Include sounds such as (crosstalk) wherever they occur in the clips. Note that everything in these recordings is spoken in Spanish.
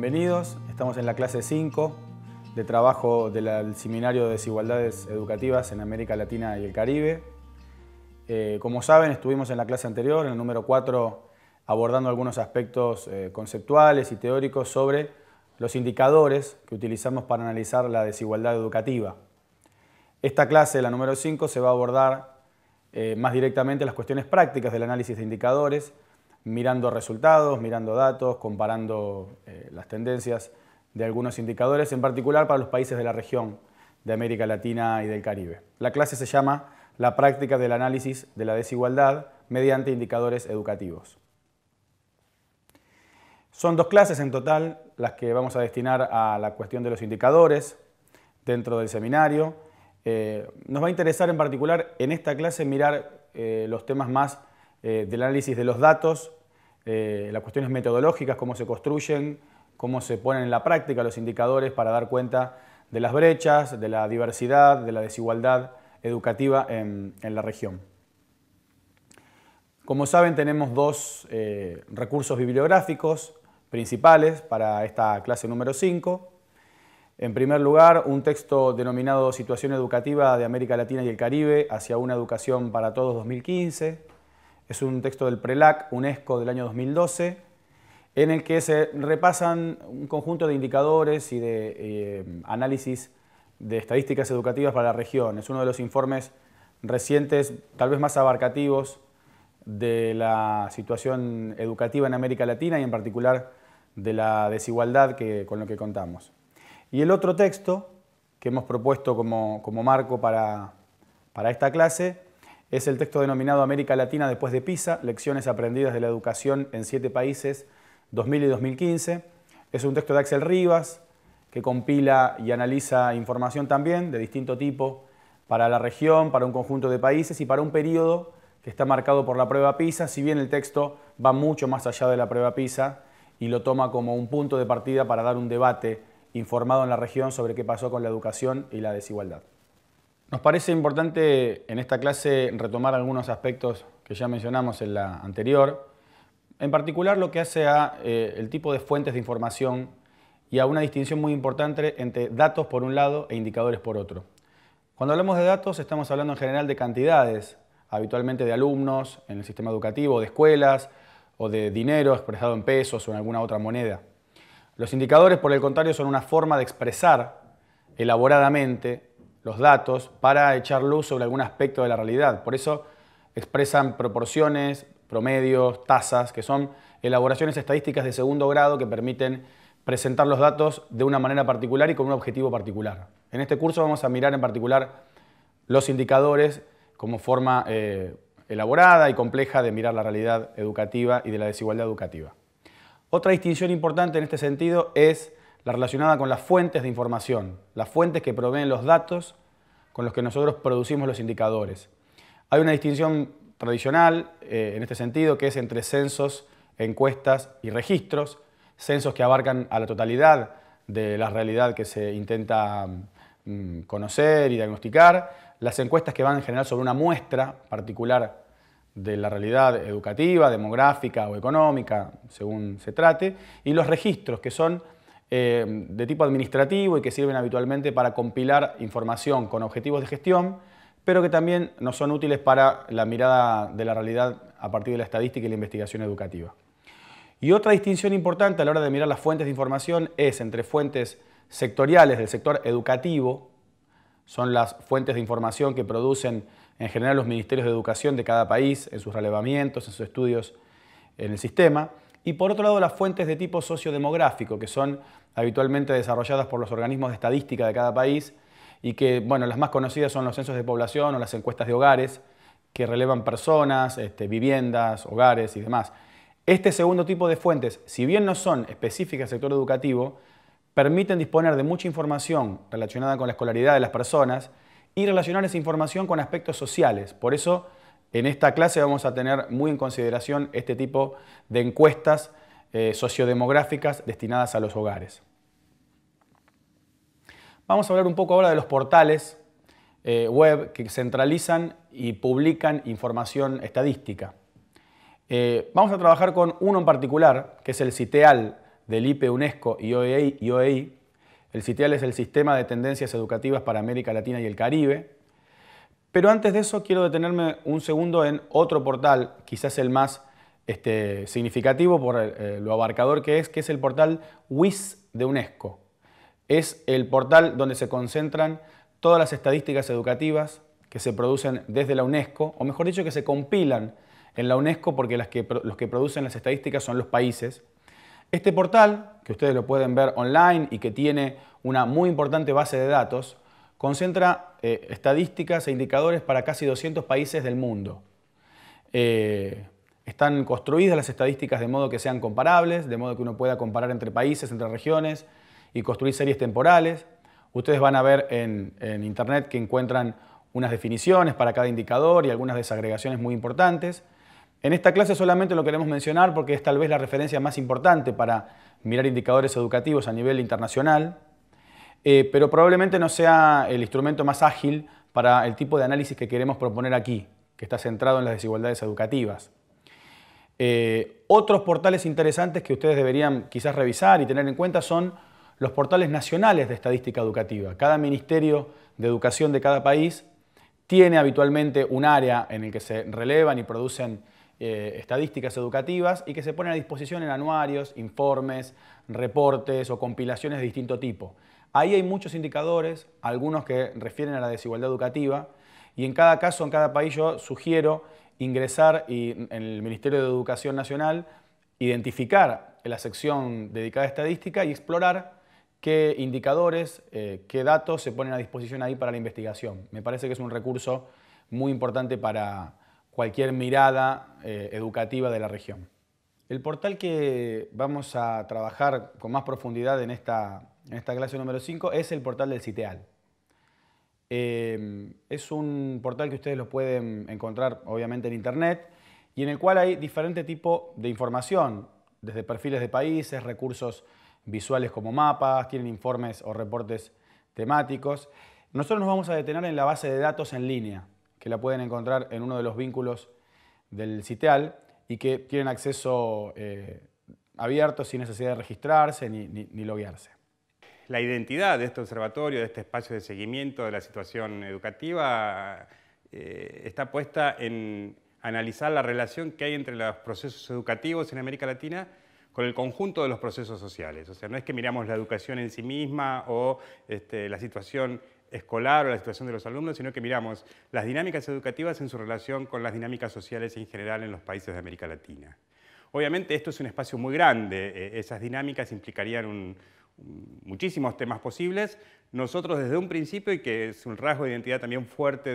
Bienvenidos, estamos en la clase 5 de trabajo del Seminario de Desigualdades Educativas en América Latina y el Caribe. Eh, como saben, estuvimos en la clase anterior, en el número 4, abordando algunos aspectos eh, conceptuales y teóricos sobre los indicadores que utilizamos para analizar la desigualdad educativa. Esta clase, la número 5, se va a abordar eh, más directamente las cuestiones prácticas del análisis de indicadores, mirando resultados, mirando datos, comparando eh, las tendencias de algunos indicadores, en particular para los países de la región de América Latina y del Caribe. La clase se llama La práctica del análisis de la desigualdad mediante indicadores educativos. Son dos clases en total las que vamos a destinar a la cuestión de los indicadores dentro del seminario. Eh, nos va a interesar en particular en esta clase mirar eh, los temas más eh, del análisis de los datos, eh, las cuestiones metodológicas, cómo se construyen, cómo se ponen en la práctica los indicadores para dar cuenta de las brechas, de la diversidad, de la desigualdad educativa en, la región. Como saben, tenemos dos eh, recursos bibliográficos principales para esta clase número 5. En primer lugar, un texto denominado Situación Educativa de América Latina y el Caribe hacia una educación para todos 2015, es un texto del PRELAC, UNESCO, del año 2012, en el que se repasan un conjunto de indicadores y de eh, análisis de estadísticas educativas para la región. Es uno de los informes recientes, tal vez más abarcativos, de la situación educativa en América Latina y en particular de la desigualdad con lo que contamos. Y el otro texto que hemos propuesto como, marco para esta clase es el texto denominado América Latina después de Pisa, Lecciones aprendidas de la educación en siete países, 2000 y 2015. Es un texto de Axel Rivas, que compila y analiza información también de distinto tipo para la región, para un conjunto de países y para un periodo que está marcado por la prueba PISA, si bien el texto va mucho más allá de la prueba PISA y lo toma como un punto de partida para dar un debate informado en la región sobre qué pasó con la educación y la desigualdad. Nos parece importante en esta clase retomar algunos aspectos que ya mencionamos en la anterior, en particular lo que hace a eh, el tipo de fuentes de información y a una distinción muy importante entre datos por un lado e indicadores por otro. Cuando hablamos de datos estamos hablando en general de cantidades, habitualmente de alumnos en el sistema educativo, de escuelas o de dinero expresado en pesos o en alguna otra moneda. Los indicadores, por el contrario, son una forma de expresar elaboradamente los datos para echar luz sobre algún aspecto de la realidad. Por eso expresan proporciones, promedios, tasas, que son elaboraciones estadísticas de segundo grado que permiten presentar los datos de una manera particular y con un objetivo particular. En este curso vamos a mirar en particular los indicadores como forma eh, elaborada y compleja de mirar la realidad educativa y de la desigualdad educativa. Otra distinción importante en este sentido es relacionada con las fuentes de información, las fuentes que proveen los datos con los que nosotros producimos los indicadores. Hay una distinción tradicional eh, en este sentido que es entre censos, encuestas y registros, censos que abarcan a la totalidad de la realidad que se intenta mm, conocer y diagnosticar, las encuestas que van en general sobre una muestra particular de la realidad educativa, demográfica o económica, según se trate, y los registros, que son eh, de tipo administrativo y que sirven habitualmente para compilar información con objetivos de gestión, pero que también nos son útiles para la mirada de la realidad a partir de la estadística y la investigación educativa. Y otra distinción importante a la hora de mirar las fuentes de información es entre fuentes sectoriales del sector educativo, son las fuentes de información que producen en general los ministerios de educación de cada país en sus relevamientos, en sus estudios en el sistema, y por otro lado las fuentes de tipo sociodemográfico, que son habitualmente desarrolladas por los organismos de estadística de cada país y que, bueno, las más conocidas son los censos de población o las encuestas de hogares, que relevan personas, este, viviendas, hogares y demás. Este segundo tipo de fuentes, si bien no son específicas al sector educativo, permiten disponer de mucha información relacionada con la escolaridad de las personas y relacionar esa información con aspectos sociales. Por eso en esta clase vamos a tener muy en consideración este tipo de encuestas eh, sociodemográficas destinadas a los hogares. Vamos a hablar un poco ahora de los portales eh, web que centralizan y publican información estadística. Eh, vamos a trabajar con uno en particular, que es el CITEAL del IPE UNESCO y OEI. E el CITEAL es el Sistema de Tendencias Educativas para América Latina y el Caribe, pero antes de eso quiero detenerme un segundo en otro portal, quizás el más este, significativo por eh, lo abarcador que es, que es el portal WIS de UNESCO. Es el portal donde se concentran todas las estadísticas educativas que se producen desde la UNESCO, o mejor dicho, que se compilan en la UNESCO porque los que producen las estadísticas son los países. Este portal, que ustedes lo pueden ver online y que tiene una muy importante base de datos, concentra eh, estadísticas e indicadores para casi 200 países del mundo. Eh, están construidas las estadísticas de modo que sean comparables, de modo que uno pueda comparar entre países, entre regiones y construir series temporales. Ustedes van a ver en, en Internet que encuentran unas definiciones para cada indicador y algunas desagregaciones muy importantes. En esta clase solamente lo queremos mencionar porque es tal vez la referencia más importante para mirar indicadores educativos a nivel internacional. Eh, pero probablemente no sea el instrumento más ágil para el tipo de análisis que queremos proponer aquí, que está centrado en las desigualdades educativas. Eh, otros portales interesantes que ustedes deberían quizás revisar y tener en cuenta son los portales nacionales de estadística educativa. Cada ministerio de educación de cada país tiene habitualmente un área en el que se relevan y producen eh, estadísticas educativas y que se ponen a disposición en anuarios, informes, reportes o compilaciones de distinto tipo. Ahí hay muchos indicadores, algunos que refieren a la desigualdad educativa, y en cada caso, en cada país, yo sugiero ingresar en el Ministerio de Educación Nacional, identificar la sección dedicada a estadística y explorar qué indicadores, eh, qué datos se ponen a disposición ahí para la investigación. Me parece que es un recurso muy importante para cualquier mirada eh, educativa de la región. El portal que vamos a trabajar con más profundidad en esta, en esta clase número 5 es el portal del CITEAL. Em, es un portal que ustedes lo pueden encontrar obviamente en internet y en el cual hay diferente tipo de información, desde perfiles de países, recursos visuales como mapas, tienen informes o reportes temáticos. Nosotros nos vamos a detener en la base de datos en línea, que la pueden encontrar en uno de los vínculos del CITEAL y que tienen acceso eh, abierto sin necesidad de registrarse ni, loguearse. La identidad de este observatorio, de este espacio de seguimiento de la situación educativa, eh, está puesta en analizar la relación que hay entre los procesos educativos en América Latina con el conjunto de los procesos sociales. O sea, no es que miramos la educación en sí misma o este, la situación escolar o la situación de los alumnos, sino que miramos las dinámicas educativas en su relación con las dinámicas sociales en general en los países de América Latina. Obviamente esto es un espacio muy grande, eh, esas dinámicas implicarían muchísimos temas posibles. Nosotros desde un principio, y que es un rasgo de identidad también fuerte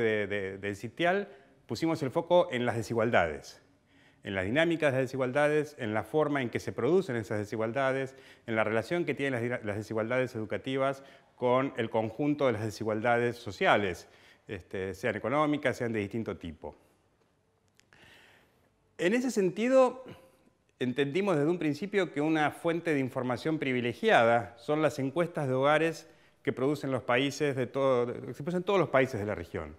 del sitial, pusimos el foco en las desigualdades en las dinámicas de desigualdades, en la forma en que se producen esas desigualdades, en la relación que tienen las desigualdades educativas con el conjunto de las desigualdades sociales, este, sean económicas, sean de distinto tipo. En ese sentido, entendimos desde un principio que una fuente de información privilegiada son las encuestas de hogares que producen los países de todo, se producen todos los países de la región.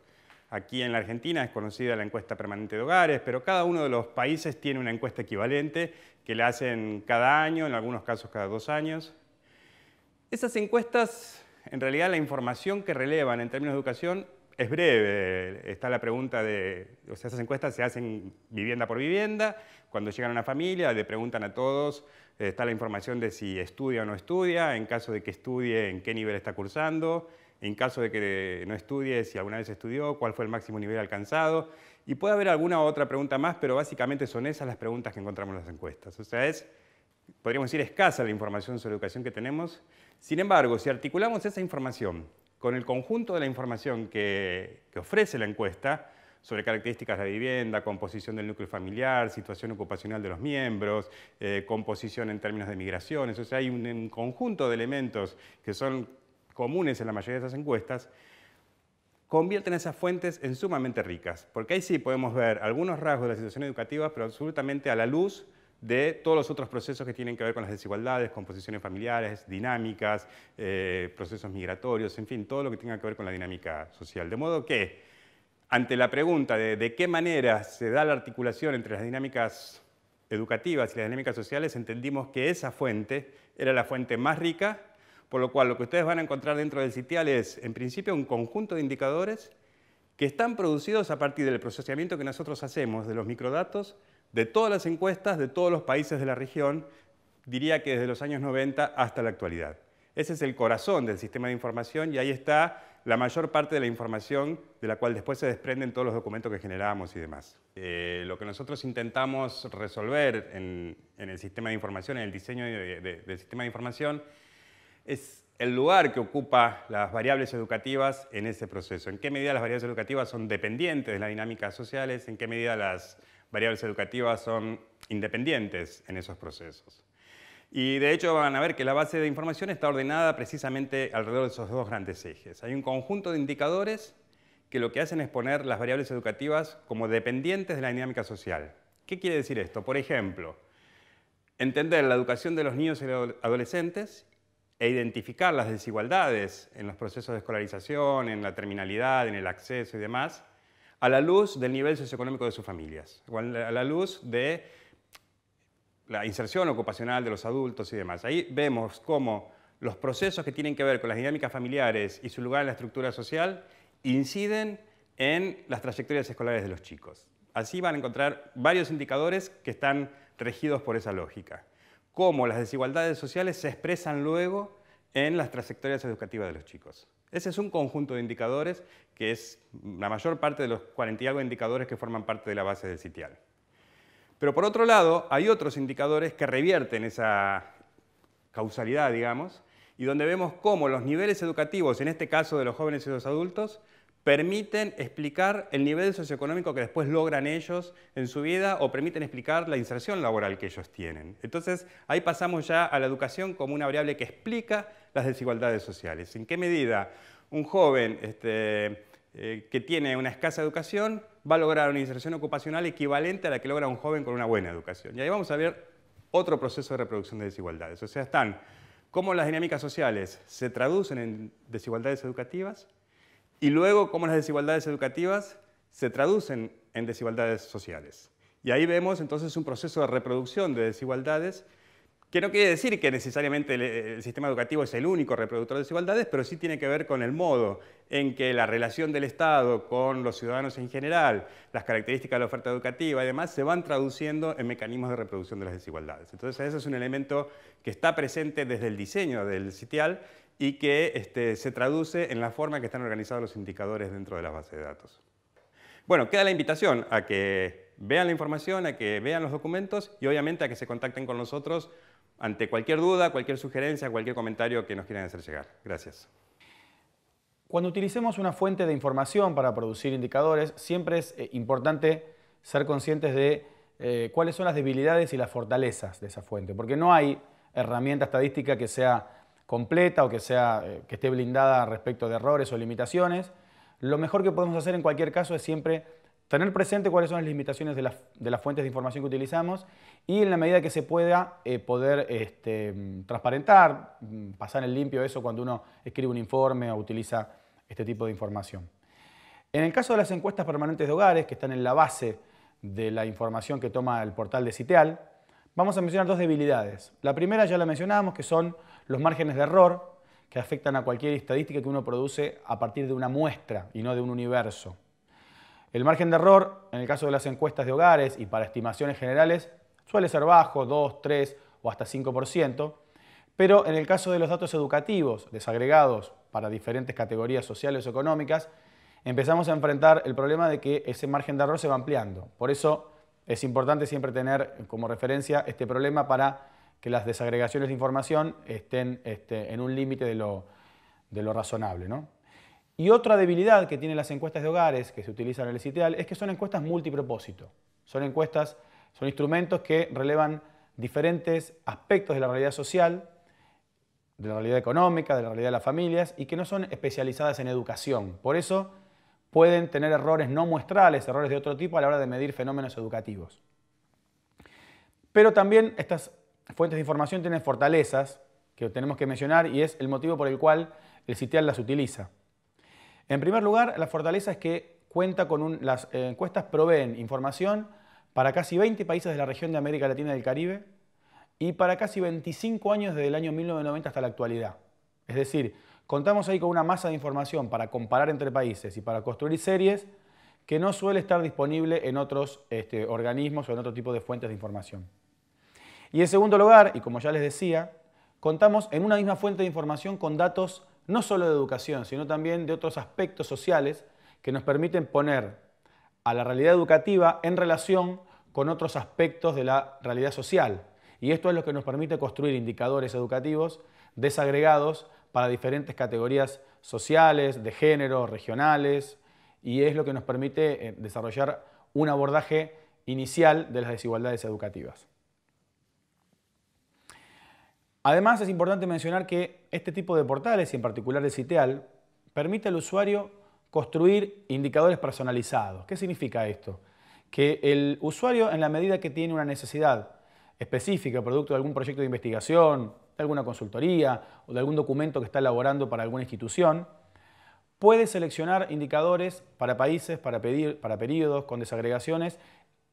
Aquí en la Argentina es conocida la encuesta permanente de hogares, pero cada uno de los países tiene una encuesta equivalente que la hacen cada año, en algunos casos cada dos años. Esas encuestas, en realidad la información que relevan en términos de educación es breve. Está la pregunta de, o sea, esas encuestas se hacen vivienda por vivienda, cuando llegan a una familia le preguntan a todos está la información de si estudia o no estudia, en caso de que estudie, en qué nivel está cursando, en caso de que no estudie, si alguna vez estudió, cuál fue el máximo nivel alcanzado. Y puede haber alguna otra pregunta más, pero básicamente son esas las preguntas que encontramos en las encuestas. O sea, es, podríamos decir, escasa la información sobre educación que tenemos. Sin embargo, si articulamos esa información con el conjunto de la información que, que ofrece la encuesta, sobre características de la vivienda, composición del núcleo familiar, situación ocupacional de los miembros, eh, composición en términos de migraciones. O sea, hay un, conjunto de elementos que son comunes en la mayoría de estas encuestas convierten esas fuentes en sumamente ricas, porque ahí sí podemos ver algunos rasgos de la situación educativa, pero absolutamente a la luz de todos los otros procesos que tienen que ver con las desigualdades, composiciones familiares, dinámicas, eh, procesos migratorios, en fin, todo lo que tenga que ver con la dinámica social. De modo que ante la pregunta de, qué manera se da la articulación entre las dinámicas educativas y las dinámicas sociales, entendimos que esa fuente era la fuente más rica, por lo cual lo que ustedes van a encontrar dentro del sitial es, en principio, un conjunto de indicadores que están producidos a partir del procesamiento que nosotros hacemos de los microdatos, de todas las encuestas de todos los países de la región, diría que desde los años 90 hasta la actualidad. Ese es el corazón del sistema de información y ahí está la mayor parte de la información de la cual después se desprenden todos los documentos que generamos y demás. Eh, lo que nosotros intentamos resolver en, el sistema de información, en el diseño del sistema de información, es el lugar que ocupa las variables educativas en ese proceso. En qué medida las variables educativas son dependientes de las dinámicas sociales, en qué medida las variables educativas son independientes en esos procesos. Y de hecho van a ver que la base de información está ordenada precisamente alrededor de esos dos grandes ejes. Hay un conjunto de indicadores que lo que hacen es poner las variables educativas como dependientes de la dinámica social. ¿Qué quiere decir esto? Por ejemplo, entender la educación de los niños y adolescentes e identificar las desigualdades en los procesos de escolarización, en la terminalidad, en el acceso y demás, a la luz del nivel socioeconómico de sus familias, a la luz de la inserción ocupacional de los adultos y demás. Ahí vemos cómo los procesos que tienen que ver con las dinámicas familiares y su lugar en la estructura social inciden en las trayectorias escolares de los chicos. Así van a encontrar varios indicadores que están regidos por esa lógica. Cómo las desigualdades sociales se expresan luego en las trayectorias educativas de los chicos. Ese es un conjunto de indicadores que es la mayor parte de los cuarenta y algo indicadores que forman parte de la base del sitial. Pero por otro lado, hay otros indicadores que revierten esa causalidad, digamos, y donde vemos cómo los niveles educativos, en este caso de los jóvenes y los adultos, permiten explicar el nivel socioeconómico que después logran ellos en su vida o permiten explicar la inserción laboral que ellos tienen. Entonces, ahí pasamos ya a la educación como una variable que explica las desigualdades sociales. ¿En qué medida un joven este, eh, que tiene una escasa educación va a lograr una inserción ocupacional equivalente a la que logra un joven con una buena educación. Y ahí vamos a ver otro proceso de reproducción de desigualdades. O sea, están cómo las dinámicas sociales se traducen en desigualdades educativas y luego cómo las desigualdades educativas se traducen en desigualdades sociales. Y ahí vemos entonces un proceso de reproducción de desigualdades que no quiere decir que necesariamente el, sistema educativo es el único reproductor de desigualdades, pero sí tiene que ver con el modo en que la relación del Estado con los ciudadanos en general, las características de la oferta educativa y demás, se van traduciendo en mecanismos de reproducción de las desigualdades. Entonces, ese es un elemento que está presente desde el diseño del sitial y que este, se traduce en la forma en que están organizados los indicadores dentro de las bases de datos. Bueno, queda la invitación a que vean la información, a que vean los documentos y obviamente a que se contacten con nosotros ante cualquier duda, cualquier sugerencia, cualquier comentario que nos quieran hacer llegar. Gracias. Cuando utilicemos una fuente de información para producir indicadores, siempre es eh, importante ser conscientes de eh, cuáles son las debilidades y las fortalezas de esa fuente, porque no hay herramienta estadística que sea completa o que, sea, eh, que esté blindada respecto de errores o limitaciones. Lo mejor que podemos hacer en cualquier caso es siempre tener presente cuáles son las limitaciones de, las, fuentes de información que utilizamos y en la medida que se pueda eh, poder este, transparentar, mm, pasar en limpio eso cuando uno escribe un informe o utiliza este tipo de información. En el caso de las encuestas permanentes de hogares, que están en la base de la información que toma el portal de Citeal, vamos a mencionar dos debilidades. La primera ya la mencionábamos, que son los márgenes de error que afectan a cualquier estadística que uno produce a partir de una muestra y no de un universo. El margen de error, en el caso de las encuestas de hogares y para estimaciones generales, suele ser bajo, 2, 3 o hasta 5%, pero en el caso de los datos educativos desagregados para diferentes categorías sociales o económicas, empezamos a enfrentar el problema de que ese margen de error se va ampliando. Por eso es importante siempre tener como referencia este problema para que las desagregaciones de información estén este, en un límite de lo, de lo razonable. ¿no? Y otra debilidad que tienen las encuestas de hogares que se utilizan en el CITEAL es que son encuestas multipropósito. Son encuestas, son instrumentos que relevan diferentes aspectos de la realidad social, de la realidad económica, de la realidad de las familias y que no son especializadas en educación. Por eso pueden tener errores no muestrales, errores de otro tipo a la hora de medir fenómenos educativos. Pero también estas fuentes de información tienen fortalezas que tenemos que mencionar y es el motivo por el cual el CITEAL las utiliza. En primer lugar, la fortaleza es que cuenta con un, las eh, encuestas proveen información para casi 20 países de la región de América Latina y del Caribe y para casi 25 años desde el año 1990 hasta la actualidad. Es decir, contamos ahí con una masa de información para comparar entre países y para construir series que no suele estar disponible en otros este, organismos o en otro tipo de fuentes de información. Y en segundo lugar, y como ya les decía, contamos en una misma fuente de información con datos no solo de educación, sino también de otros aspectos sociales que nos permiten poner a la realidad educativa en relación con otros aspectos de la realidad social. Y esto es lo que nos permite construir indicadores educativos desagregados para diferentes categorías sociales, de género, regionales, y es lo que nos permite eh, desarrollar un abordaje inicial de las desigualdades educativas. Además, es importante mencionar que este tipo de portales, y en particular el Citeal, permite al usuario construir indicadores personalizados. ¿Qué significa esto? Que el usuario, en la medida que tiene una necesidad específica, producto de algún proyecto de investigación, de alguna consultoría o de algún documento que está elaborando para alguna institución, puede seleccionar indicadores para países, para, pedir, para periodos, con desagregaciones,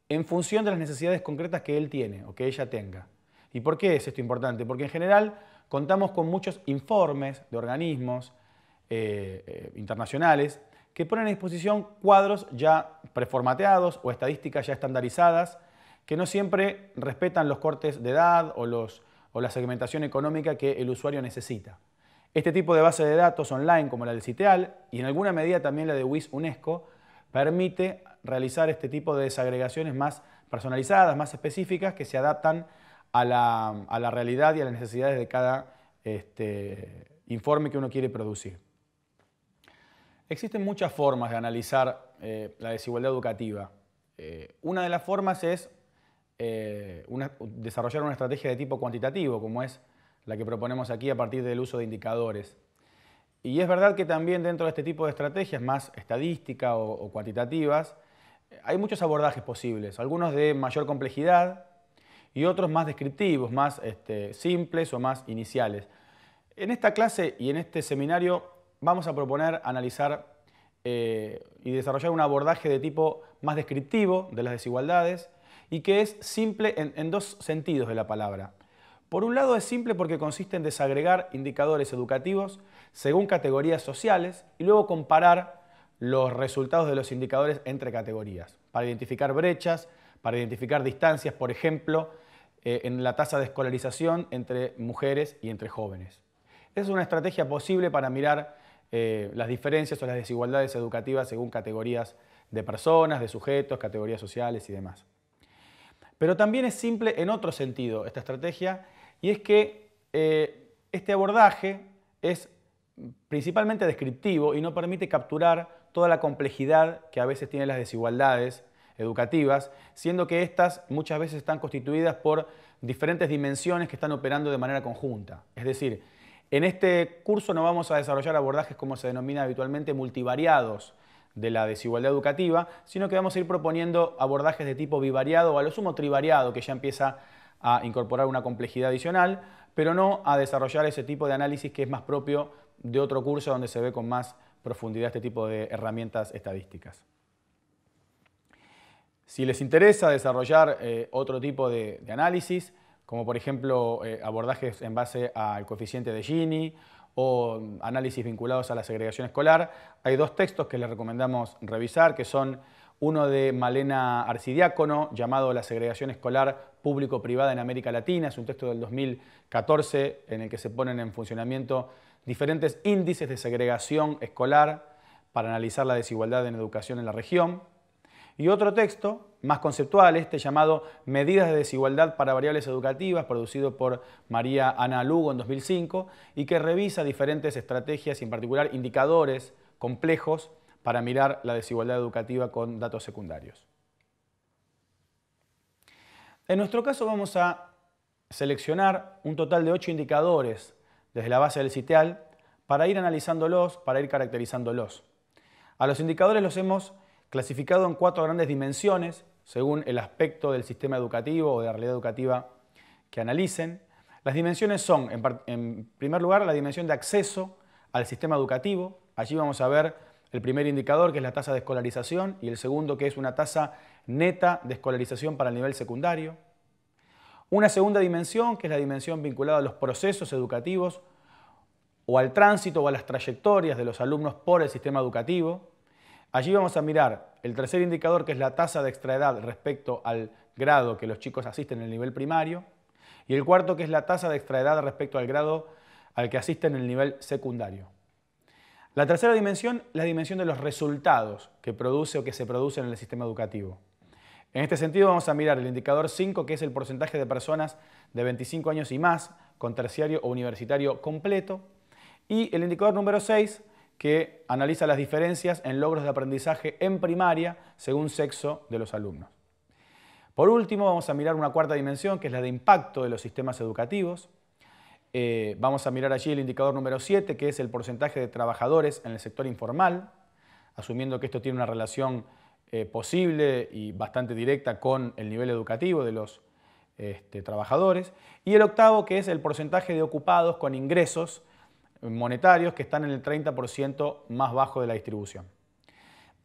en función de las necesidades concretas que él tiene o que ella tenga. ¿Y por qué es esto importante? Porque en general contamos con muchos informes de organismos eh, eh, internacionales que ponen a disposición cuadros ya preformateados o estadísticas ya estandarizadas que no siempre respetan los cortes de edad o, los, o la segmentación económica que el usuario necesita. Este tipo de base de datos online, como la del CITEAL y en alguna medida también la de WIS UNESCO, permite realizar este tipo de desagregaciones más personalizadas, más específicas, que se adaptan a la, realidad y a las necesidades de cada este, informe que uno quiere producir. Existen muchas formas de analizar eh, la desigualdad educativa. Eh, una de las formas es eh, desarrollar una estrategia de tipo cuantitativo, como es la que proponemos aquí a partir del uso de indicadores. Y es verdad que también dentro de este tipo de estrategias más estadísticas o, cuantitativas, hay muchos abordajes posibles, algunos de mayor complejidad, y otros más descriptivos, más este, simples o más iniciales. En esta clase y en este seminario vamos a proponer analizar eh, y desarrollar un abordaje de tipo más descriptivo de las desigualdades y que es simple en dos sentidos de la palabra. Por un lado es simple porque consiste en desagregar indicadores educativos según categorías sociales y luego comparar los resultados de los indicadores entre categorías, para identificar brechas, para identificar distancias, por ejemplo, eh, en la tasa de escolarización entre mujeres y entre jóvenes. Es una estrategia posible para mirar eh, las diferencias o las desigualdades educativas según categorías de personas, de sujetos, categorías sociales y demás. Pero también es simple en otro sentido esta estrategia y es que eh, este abordaje es principalmente descriptivo y no permite capturar toda la complejidad que a veces tienen las desigualdades educativas, siendo que estas muchas veces están constituidas por diferentes dimensiones que están operando de manera conjunta. Es decir, en este curso no vamos a desarrollar abordajes como se denomina habitualmente multivariados de la desigualdad educativa, sino que vamos a ir proponiendo abordajes de tipo bivariado o a lo sumo trivariado, que ya empieza a incorporar una complejidad adicional, pero no a desarrollar ese tipo de análisis que es más propio de otro curso donde se ve con más profundidad este tipo de herramientas estadísticas. Si les interesa desarrollar eh, otro tipo de, análisis, como por ejemplo eh, abordajes en base al coeficiente de Gini o análisis vinculados a la segregación escolar, hay dos textos que les recomendamos revisar, que son uno de Malena Arcidiácono, llamado La segregación escolar público-privada en América Latina, es un texto del 2014 en el que se ponen en funcionamiento diferentes índices de segregación escolar para analizar la desigualdad en educación en la región. Y otro texto, más conceptual, este llamado Medidas de Desigualdad para Variables Educativas, producido por María Ana Lugo en 2005, y que revisa diferentes estrategias y en particular indicadores complejos para mirar la desigualdad educativa con datos secundarios. En nuestro caso vamos a seleccionar un total de ocho indicadores desde la base del CITEAL para ir analizándolos, para ir caracterizándolos. A los indicadores los hemos clasificado en cuatro grandes dimensiones, según el aspecto del sistema educativo o de la realidad educativa que analicen. Las dimensiones son, en, primer lugar, la dimensión de acceso al sistema educativo. Allí vamos a ver el primer indicador, que es la tasa de escolarización, y el segundo, que es una tasa neta de escolarización para el nivel secundario. Una segunda dimensión, que es la dimensión vinculada a los procesos educativos o al tránsito o a las trayectorias de los alumnos por el sistema educativo. Allí vamos a mirar el tercer indicador, que es la tasa de extraedad respecto al grado que los chicos asisten en el nivel primario, y el cuarto, que es la tasa de extraedad respecto al grado al que asisten en el nivel secundario. La tercera dimensión, la dimensión de los resultados que produce o que se produce en el sistema educativo. En este sentido vamos a mirar el indicador 5, que es el porcentaje de personas de 25 años y más con terciario o universitario completo, y el indicador número 6, que analiza las diferencias en logros de aprendizaje en primaria según sexo de los alumnos. Por último, vamos a mirar una cuarta dimensión, que es la de impacto de los sistemas educativos. Eh, vamos a mirar allí el indicador número 7, que es el porcentaje de trabajadores en el sector informal, asumiendo que esto tiene una relación eh, posible y bastante directa con el nivel educativo de los este, trabajadores. Y el octavo, que es el porcentaje de ocupados con ingresos monetarios que están en el 30% más bajo de la distribución.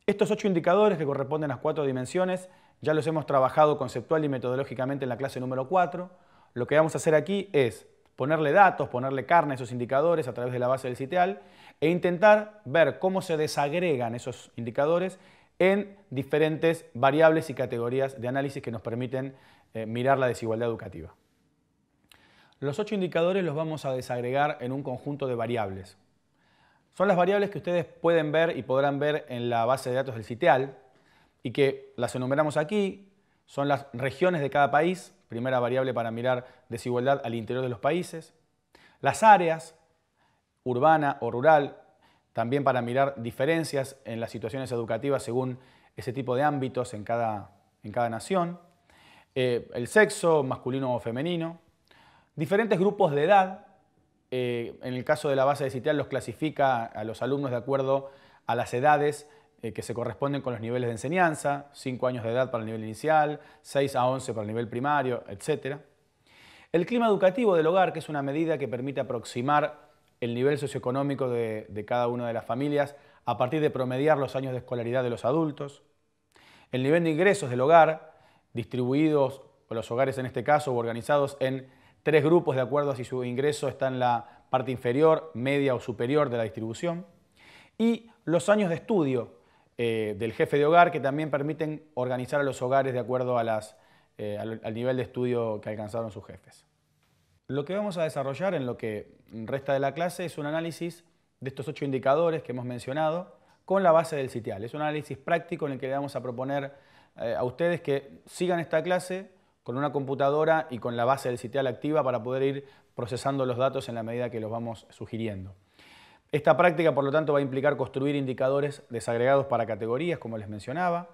Estos ocho indicadores que corresponden a las cuatro dimensiones ya los hemos trabajado conceptual y metodológicamente en la clase número 4. Lo que vamos a hacer aquí es ponerle datos, ponerle carne a esos indicadores a través de la base del CITEAL e intentar ver cómo se desagregan esos indicadores en diferentes variables y categorías de análisis que nos permiten eh, mirar la desigualdad educativa. Los ocho indicadores los vamos a desagregar en un conjunto de variables. Son las variables que ustedes pueden ver y podrán ver en la base de datos del CITEAL y que las enumeramos aquí, son las regiones de cada país, primera variable para mirar desigualdad al interior de los países, las áreas, urbana o rural, también para mirar diferencias en las situaciones educativas según ese tipo de ámbitos en cada, nación, eh, el sexo, masculino o femenino, Diferentes grupos de edad, eh, en el caso de la base de CITEAL los clasifica a los alumnos de acuerdo a las edades eh, que se corresponden con los niveles de enseñanza, 5 años de edad para el nivel inicial, 6 a 11 para el nivel primario, etc. El clima educativo del hogar, que es una medida que permite aproximar el nivel socioeconómico de, cada una de las familias a partir de promediar los años de escolaridad de los adultos. El nivel de ingresos del hogar, distribuidos, por los hogares en este caso, organizados en tres grupos de acuerdo a si su ingreso está en la parte inferior, media o superior de la distribución, y los años de estudio eh, del jefe de hogar que también permiten organizar a los hogares de acuerdo a las, eh, al, nivel de estudio que alcanzaron sus jefes. Lo que vamos a desarrollar en lo que resta de la clase es un análisis de estos ocho indicadores que hemos mencionado con la base del sitial. Es un análisis práctico en el que le vamos a proponer eh, a ustedes que sigan esta clase, con una computadora y con la base del sitial activa para poder ir procesando los datos en la medida que los vamos sugiriendo. Esta práctica, por lo tanto, va a implicar construir indicadores desagregados para categorías, como les mencionaba.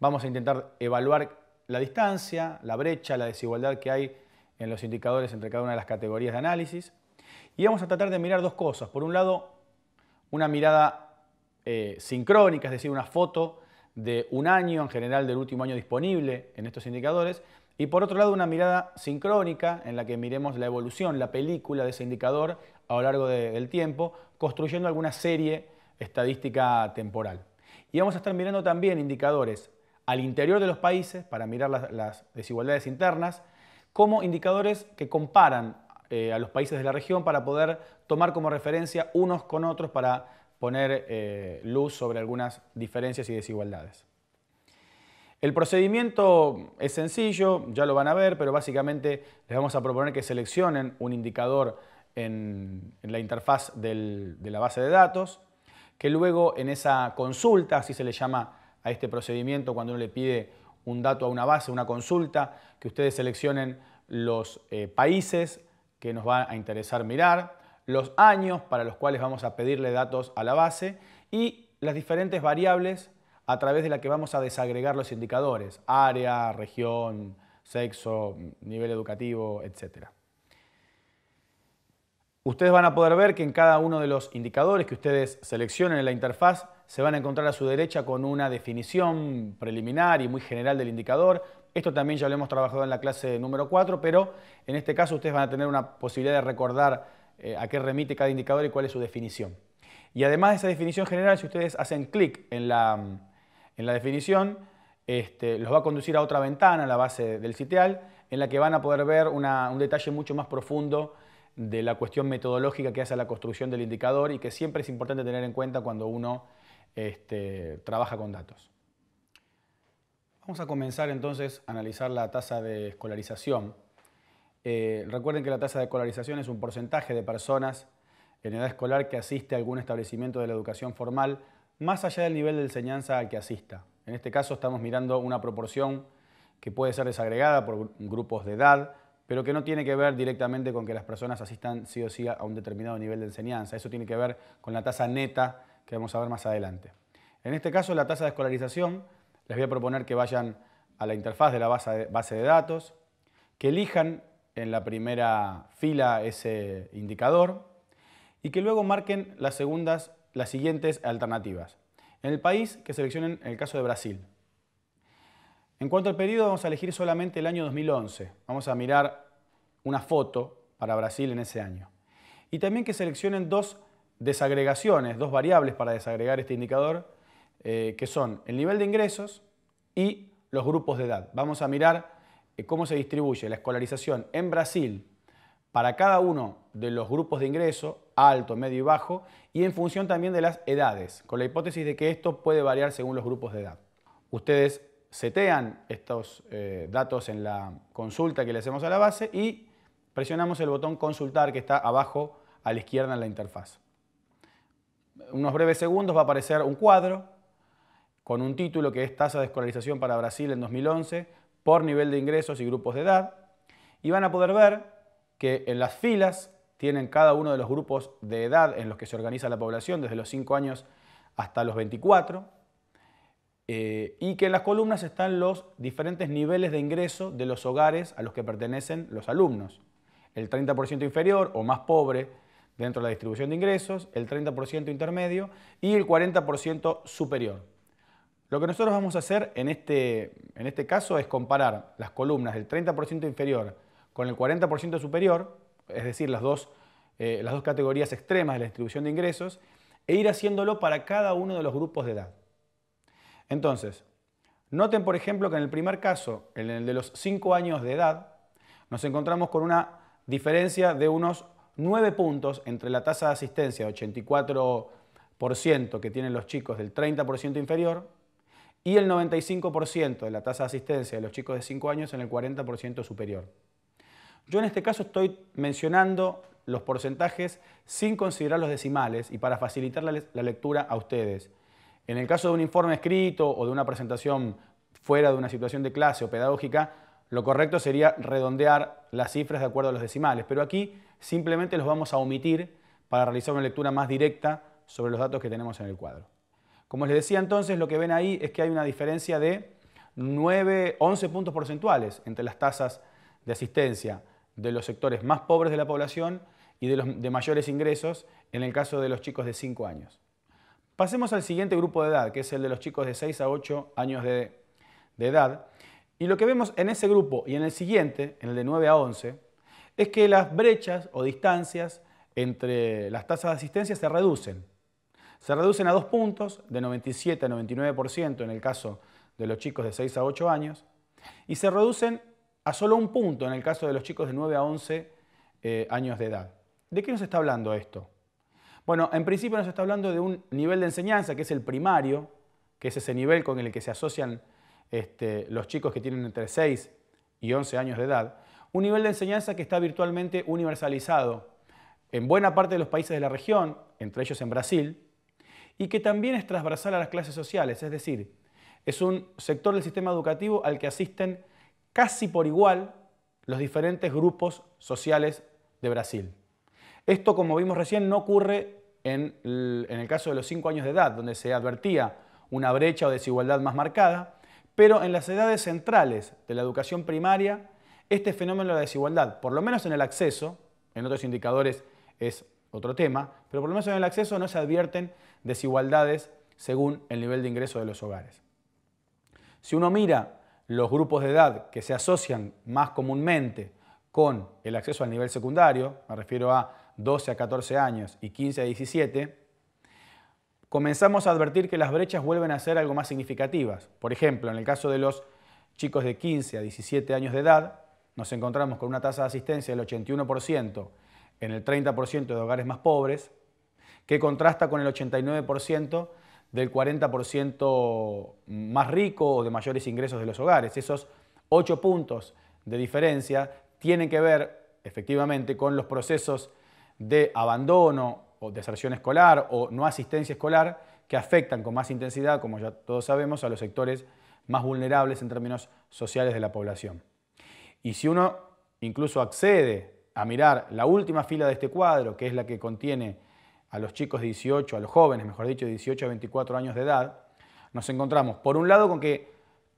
Vamos a intentar evaluar la distancia, la brecha, la desigualdad que hay en los indicadores entre cada una de las categorías de análisis. Y vamos a tratar de mirar dos cosas. Por un lado, una mirada eh, sincrónica, es decir, una foto de un año, en general del último año disponible en estos indicadores, y por otro lado, una mirada sincrónica en la que miremos la evolución, la película de ese indicador a lo largo del tiempo, construyendo alguna serie estadística temporal. Y vamos a estar mirando también indicadores al interior de los países para mirar las, desigualdades internas, como indicadores que comparan eh, a los países de la región para poder tomar como referencia unos con otros para poner eh, luz sobre algunas diferencias y desigualdades. El procedimiento es sencillo, ya lo van a ver, pero básicamente les vamos a proponer que seleccionen un indicador en, la interfaz de la base de datos, que luego en esa consulta, así se le llama a este procedimiento cuando uno le pide un dato a una base, una consulta, que ustedes seleccionen los eh, países que nos va a interesar mirar, los años para los cuales vamos a pedirle datos a la base y las diferentes variables a través de la que vamos a desagregar los indicadores, área, región, sexo, nivel educativo, etc. Ustedes van a poder ver que en cada uno de los indicadores que ustedes seleccionen en la interfaz se van a encontrar a su derecha con una definición preliminar y muy general del indicador. Esto también ya lo hemos trabajado en la clase número 4, pero en este caso ustedes van a tener una posibilidad de recordar eh, a qué remite cada indicador y cuál es su definición. Y además de esa definición general, si ustedes hacen clic en la en la definición este, los va a conducir a otra ventana, la base del Citeal, en la que van a poder ver un detalle mucho más profundo de la cuestión metodológica que hace la construcción del indicador y que siempre es importante tener en cuenta cuando uno este, trabaja con datos. Vamos a comenzar entonces a analizar la tasa de escolarización. Eh, recuerden que la tasa de escolarización es un porcentaje de personas en edad escolar que asiste a algún establecimiento de la educación formal más allá del nivel de enseñanza al que asista. En este caso estamos mirando una proporción que puede ser desagregada por grupos de edad, pero que no tiene que ver directamente con que las personas asistan sí o sí a un determinado nivel de enseñanza. Eso tiene que ver con la tasa neta que vamos a ver más adelante. En este caso, la tasa de escolarización, les voy a proponer que vayan a la interfaz de la base de datos, que elijan en la primera fila ese indicador y que luego marquen las segundas las siguientes alternativas. En el país, que seleccionen el caso de Brasil. En cuanto al periodo, vamos a elegir solamente el año 2011. Vamos a mirar una foto para Brasil en ese año. Y también que seleccionen dos desagregaciones, dos variables para desagregar este indicador, eh, que son el nivel de ingresos y los grupos de edad. Vamos a mirar eh, cómo se distribuye la escolarización en Brasil para cada uno de los grupos de ingreso alto, medio y bajo, y en función también de las edades, con la hipótesis de que esto puede variar según los grupos de edad. Ustedes setean estos eh, datos en la consulta que le hacemos a la base y presionamos el botón consultar que está abajo a la izquierda en la interfaz. Unos breves segundos va a aparecer un cuadro con un título que es tasa de escolarización para Brasil en 2011 por nivel de ingresos y grupos de edad y van a poder ver que en las filas tienen cada uno de los grupos de edad en los que se organiza la población, desde los 5 años hasta los 24, eh, y que en las columnas están los diferentes niveles de ingreso de los hogares a los que pertenecen los alumnos. El 30% inferior o más pobre dentro de la distribución de ingresos, el 30% intermedio y el 40% superior. Lo que nosotros vamos a hacer en este, en este caso es comparar las columnas del 30% inferior con el 40% superior es decir, eh, las dos, categorías extremas de la distribución de ingresos, e ir haciéndolo para cada uno de los grupos de edad. Entonces, noten por ejemplo que en el primer caso, en el de los 5 años de edad, nos encontramos con una diferencia de unos 9 puntos entre la tasa de asistencia de 84% que tienen los chicos del 30% inferior y el 95% de la tasa de asistencia de los chicos de 5 años en el 40% superior. Yo en este caso estoy mencionando los porcentajes sin considerar los decimales y para facilitar la, lectura a ustedes. En el caso de un informe escrito o de una presentación fuera de una situación de clase o pedagógica, lo correcto sería redondear las cifras de acuerdo a los decimales, pero aquí simplemente los vamos a omitir para realizar una lectura más directa sobre los datos que tenemos en el cuadro. Como les decía entonces, lo que ven ahí es que hay una diferencia de 9, 11 puntos porcentuales entre las tasas de asistencia de los sectores más pobres de la población y de los de mayores ingresos en el caso de los chicos de 5 años. Pasemos al siguiente grupo de edad, que es el de los chicos de 6 a 8 años de, de edad. Y lo que vemos en ese grupo y en el siguiente, en el de 9 a 11, es que las brechas o distancias entre las tasas de asistencia se reducen. Se reducen a dos puntos, de 97 a 99% en el caso de los chicos de 6 a 8 años, y se reducen a solo un punto en el caso de los chicos de 9 a 11 eh, años de edad. ¿De qué nos está hablando esto? Bueno, en principio nos está hablando de un nivel de enseñanza que es el primario, que es ese nivel con el que se asocian este, los chicos que tienen entre 6 y 11 años de edad, un nivel de enseñanza que está virtualmente universalizado en buena parte de los países de la región, entre ellos en Brasil, y que también es transversal a las clases sociales, es decir, es un sector del sistema educativo al que asisten casi por igual los diferentes grupos sociales de Brasil. Esto, como vimos recién, no ocurre en el, caso de los cinco años de edad, donde se advertía una brecha o desigualdad más marcada, pero en las edades centrales de la educación primaria, este fenómeno de la desigualdad, por lo menos en el acceso, en otros indicadores es otro tema, pero por lo menos en el acceso no se advierten desigualdades según el nivel de ingreso de los hogares. Si uno mira los grupos de edad que se asocian más comúnmente con el acceso al nivel secundario, me refiero a 12 a 14 años y 15 a 17, comenzamos a advertir que las brechas vuelven a ser algo más significativas. Por ejemplo, en el caso de los chicos de 15 a 17 años de edad, nos encontramos con una tasa de asistencia del 81% en el 30% de hogares más pobres, que contrasta con el 89% del 40% más rico o de mayores ingresos de los hogares. Esos ocho puntos de diferencia tienen que ver efectivamente con los procesos de abandono o deserción escolar o no asistencia escolar que afectan con más intensidad, como ya todos sabemos, a los sectores más vulnerables en términos sociales de la población. Y si uno incluso accede a mirar la última fila de este cuadro, que es la que contiene a los chicos de 18, a los jóvenes, mejor dicho, de 18 a 24 años de edad, nos encontramos, por un lado, con que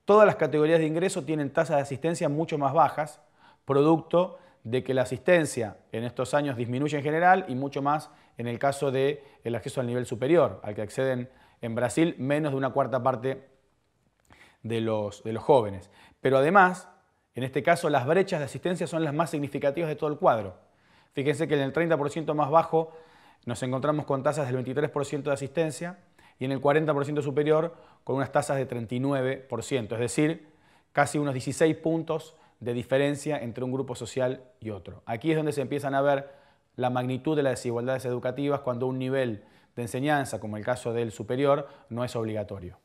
todas las categorías de ingreso tienen tasas de asistencia mucho más bajas, producto de que la asistencia en estos años disminuye en general y mucho más en el caso del el acceso al nivel superior, al que acceden en Brasil menos de una cuarta parte de los, de los jóvenes. Pero además, en este caso, las brechas de asistencia son las más significativas de todo el cuadro. Fíjense que en el 30% más bajo nos encontramos con tasas del 23% de asistencia y en el 40% superior con unas tasas de 39%, es decir, casi unos 16 puntos de diferencia entre un grupo social y otro. Aquí es donde se empiezan a ver la magnitud de las desigualdades educativas cuando un nivel de enseñanza, como el caso del superior, no es obligatorio.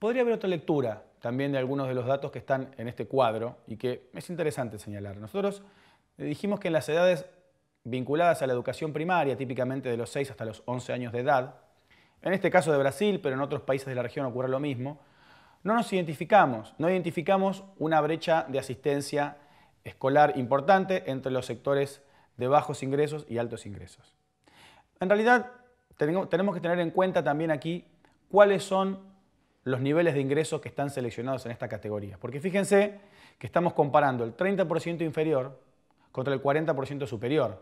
Podría haber otra lectura también de algunos de los datos que están en este cuadro y que es interesante señalar. Nosotros eh, dijimos que en las edades vinculadas a la educación primaria, típicamente de los 6 hasta los 11 años de edad, en este caso de Brasil, pero en otros países de la región ocurre lo mismo, no nos identificamos, no identificamos una brecha de asistencia escolar importante entre los sectores de bajos ingresos y altos ingresos. En realidad, tenemos que tener en cuenta también aquí cuáles son los niveles de ingresos que están seleccionados en esta categoría. Porque fíjense que estamos comparando el 30% inferior contra el 40% superior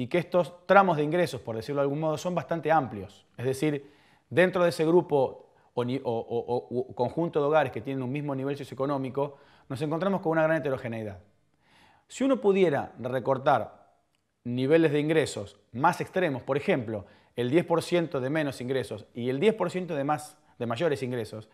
y que estos tramos de ingresos, por decirlo de algún modo, son bastante amplios. Es decir, dentro de ese grupo o, conjunto de hogares que tienen un mismo nivel socioeconómico, nos encontramos con una gran heterogeneidad. Si uno pudiera recortar niveles de ingresos más extremos, por ejemplo, el 10% de menos ingresos y el 10% más, de mayores ingresos,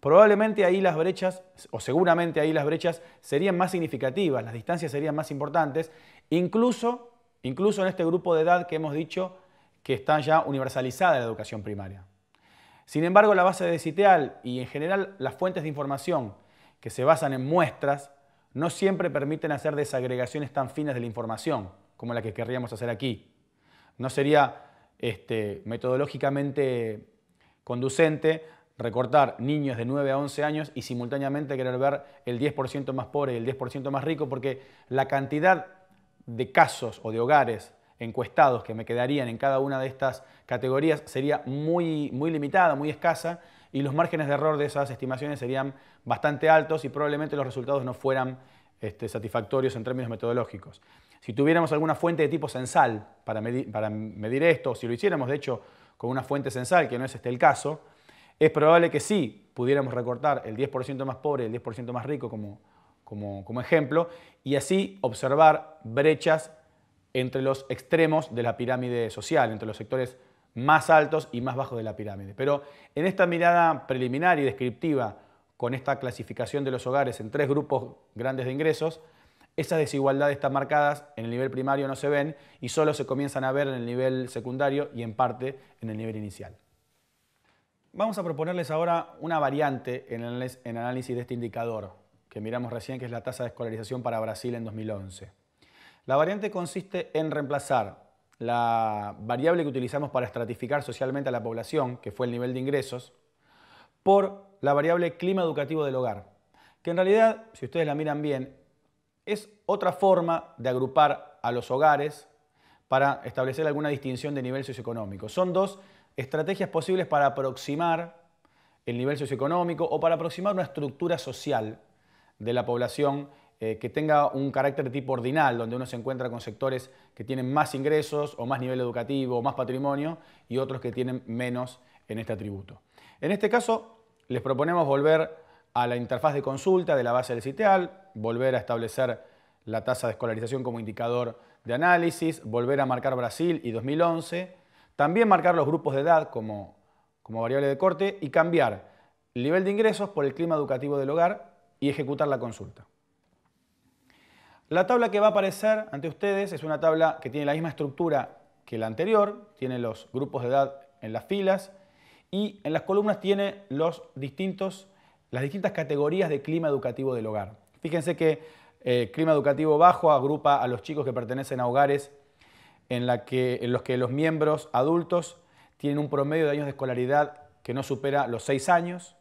probablemente ahí las brechas, o seguramente ahí las brechas serían más significativas, las distancias serían más importantes, incluso incluso en este grupo de edad que hemos dicho que está ya universalizada la educación primaria. Sin embargo, la base de CITEAL y en general las fuentes de información que se basan en muestras no siempre permiten hacer desagregaciones tan finas de la información como la que querríamos hacer aquí. No sería este, metodológicamente conducente recortar niños de 9 a 11 años y simultáneamente querer ver el 10% más pobre y el 10% más rico, porque la cantidad de casos o de hogares encuestados que me quedarían en cada una de estas categorías sería muy, muy limitada, muy escasa, y los márgenes de error de esas estimaciones serían bastante altos y probablemente los resultados no fueran este, satisfactorios en términos metodológicos. Si tuviéramos alguna fuente de tipo censal para medir, para medir esto, si lo hiciéramos de hecho con una fuente censal, que no es este el caso, es probable que sí pudiéramos recortar el 10% más pobre el 10% más rico como, como, ejemplo, y así observar brechas entre los extremos de la pirámide social, entre los sectores más altos y más bajos de la pirámide. Pero en esta mirada preliminar y descriptiva, con esta clasificación de los hogares en tres grupos grandes de ingresos, esas desigualdades están marcadas, en el nivel primario no se ven y solo se comienzan a ver en el nivel secundario y en parte en el nivel inicial. Vamos a proponerles ahora una variante en el análisis de este indicador, que miramos recién, que es la tasa de escolarización para Brasil en 2011. La variante consiste en reemplazar la variable que utilizamos para estratificar socialmente a la población, que fue el nivel de ingresos, por la variable clima educativo del hogar, que en realidad, si ustedes la miran bien, es otra forma de agrupar a los hogares para establecer alguna distinción de nivel socioeconómico. Son dos estrategias posibles para aproximar el nivel socioeconómico o para aproximar una estructura social de la población eh, que tenga un carácter tipo ordinal, donde uno se encuentra con sectores que tienen más ingresos o más nivel educativo o más patrimonio y otros que tienen menos en este atributo. En este caso, les proponemos volver a la interfaz de consulta de la base del CITEAL, volver a establecer la tasa de escolarización como indicador de análisis, volver a marcar Brasil y 2011, también marcar los grupos de edad como, como variable de corte y cambiar el nivel de ingresos por el clima educativo del hogar y ejecutar la consulta. La tabla que va a aparecer ante ustedes es una tabla que tiene la misma estructura que la anterior, tiene los grupos de edad en las filas y en las columnas tiene los distintos, las distintas categorías de clima educativo del hogar. Fíjense que eh, clima educativo bajo agrupa a los chicos que pertenecen a hogares en, en los que los miembros adultos tienen un promedio de años de escolaridad que no supera los 6 años,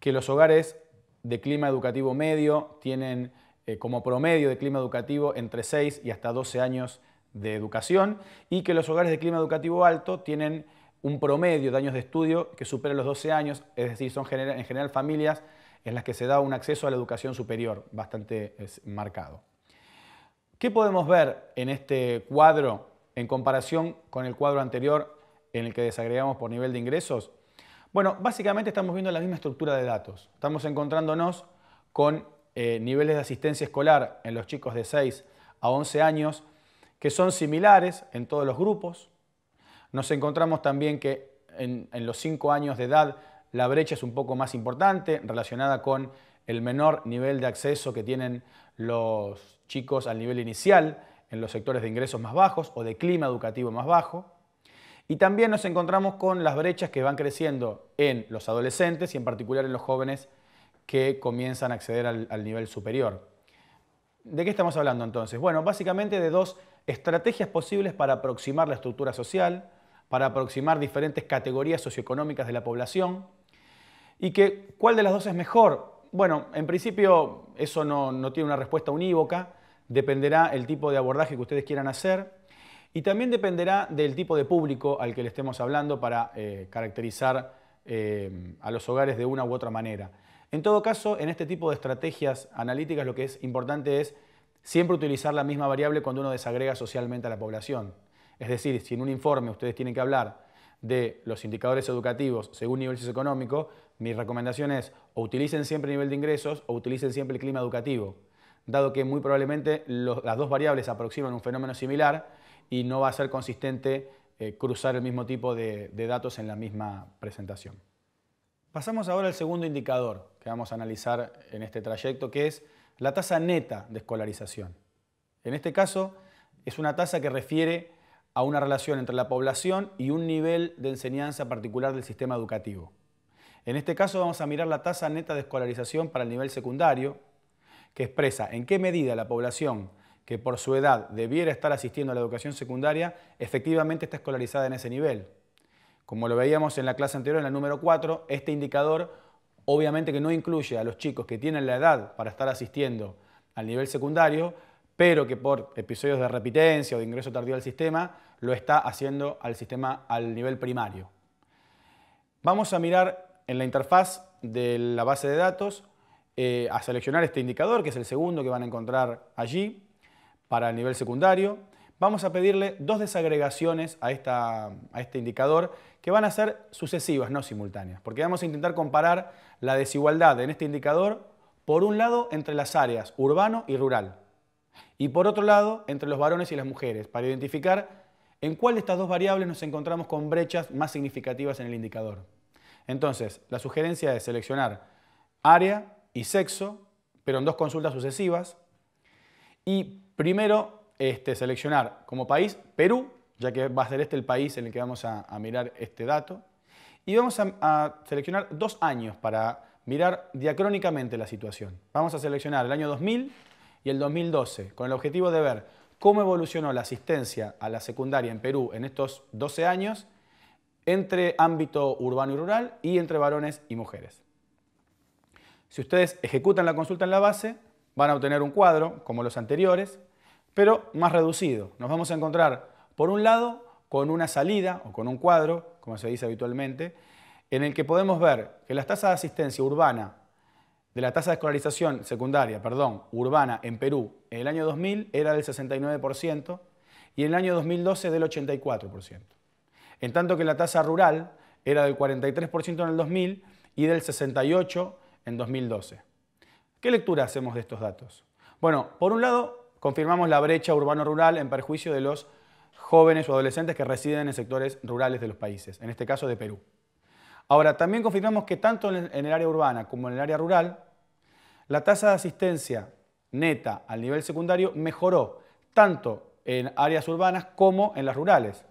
que los hogares de clima educativo medio tienen eh, como promedio de clima educativo entre 6 y hasta 12 años de educación y que los hogares de clima educativo alto tienen un promedio de años de estudio que supera los 12 años, es decir, son en general familias en las que se da un acceso a la educación superior bastante marcado. ¿Qué podemos ver en este cuadro en comparación con el cuadro anterior en el que desagregamos por nivel de ingresos? Bueno, básicamente estamos viendo la misma estructura de datos. Estamos encontrándonos con eh, niveles de asistencia escolar en los chicos de 6 a 11 años que son similares en todos los grupos. Nos encontramos también que en, en los 5 años de edad la brecha es un poco más importante relacionada con el menor nivel de acceso que tienen los chicos al nivel inicial en los sectores de ingresos más bajos o de clima educativo más bajo. Y también nos encontramos con las brechas que van creciendo en los adolescentes y en particular en los jóvenes que comienzan a acceder al, nivel superior. ¿De qué estamos hablando entonces? Bueno, básicamente de dos estrategias posibles para aproximar la estructura social, para aproximar diferentes categorías socioeconómicas de la población. ¿Y que, cuál de las dos es mejor? Bueno, en principio eso no, no tiene una respuesta unívoca, dependerá el tipo de abordaje que ustedes quieran hacer. Y también dependerá del tipo de público al que le estemos hablando para eh, caracterizar eh, a los hogares de una u otra manera. En todo caso, en este tipo de estrategias analíticas lo que es importante es siempre utilizar la misma variable cuando uno desagrega socialmente a la población. Es decir, si en un informe ustedes tienen que hablar de los indicadores educativos según nivel socioeconómico, mi recomendación es o utilicen siempre el nivel de ingresos o utilicen siempre el clima educativo. Dado que muy probablemente las dos variables aproximan un fenómeno similar, y no va a ser consistente eh, cruzar el mismo tipo de, de datos en la misma presentación. Pasamos ahora al segundo indicador que vamos a analizar en este trayecto, que es la tasa neta de escolarización. En este caso, es una tasa que refiere a una relación entre la población y un nivel de enseñanza particular del sistema educativo. En este caso vamos a mirar la tasa neta de escolarización para el nivel secundario, que expresa en qué medida la población que por su edad debiera estar asistiendo a la educación secundaria, efectivamente está escolarizada en ese nivel. Como lo veíamos en la clase anterior, en la número 4, este indicador obviamente que no incluye a los chicos que tienen la edad para estar asistiendo al nivel secundario, pero que por episodios de repitencia o de ingreso tardío al sistema, lo está haciendo al sistema al nivel primario. Vamos a mirar en la interfaz de la base de datos, eh, a seleccionar este indicador, que es el segundo que van a encontrar allí, para el nivel secundario. Vamos a pedirle dos desagregaciones a, a este indicador que van a ser sucesivas, no simultáneas, porque vamos a intentar comparar la desigualdad en este indicador, por un lado, entre las áreas urbano y rural, y por otro lado, entre los varones y las mujeres, para identificar en cuál de estas dos variables nos encontramos con brechas más significativas en el indicador. Entonces, la sugerencia es seleccionar área y sexo, pero en dos consultas sucesivas, y Primero, este, seleccionar como país Perú, ya que va a ser este el país en el que vamos a, mirar este dato. Y vamos a, a, seleccionar dos años para mirar diacrónicamente la situación. Vamos a seleccionar el año 2000 y el 2012, con el objetivo de ver cómo evolucionó la asistencia a la secundaria en Perú en estos 12 años entre ámbito urbano y rural y entre varones y mujeres. Si ustedes ejecutan la consulta en la base, van a obtener un cuadro, como los anteriores, pero más reducido. Nos vamos a encontrar, por un lado, con una salida o con un cuadro, como se dice habitualmente, en el que podemos ver que la tasa de asistencia urbana, de la tasa de escolarización secundaria, perdón, urbana en Perú en el año 2000 era del 69% y en el año 2012 del 84%. En tanto que la tasa rural era del 43% en el 2000 y del 68% en 2012. ¿Qué lectura hacemos de estos datos? Bueno, por un lado, confirmamos la brecha urbano-rural en perjuicio de los jóvenes o adolescentes que residen en sectores rurales de los países, en este caso de Perú. Ahora, también confirmamos que tanto en el área urbana como en el área rural, la tasa de asistencia neta al nivel secundario mejoró tanto en áreas urbanas como en las rurales.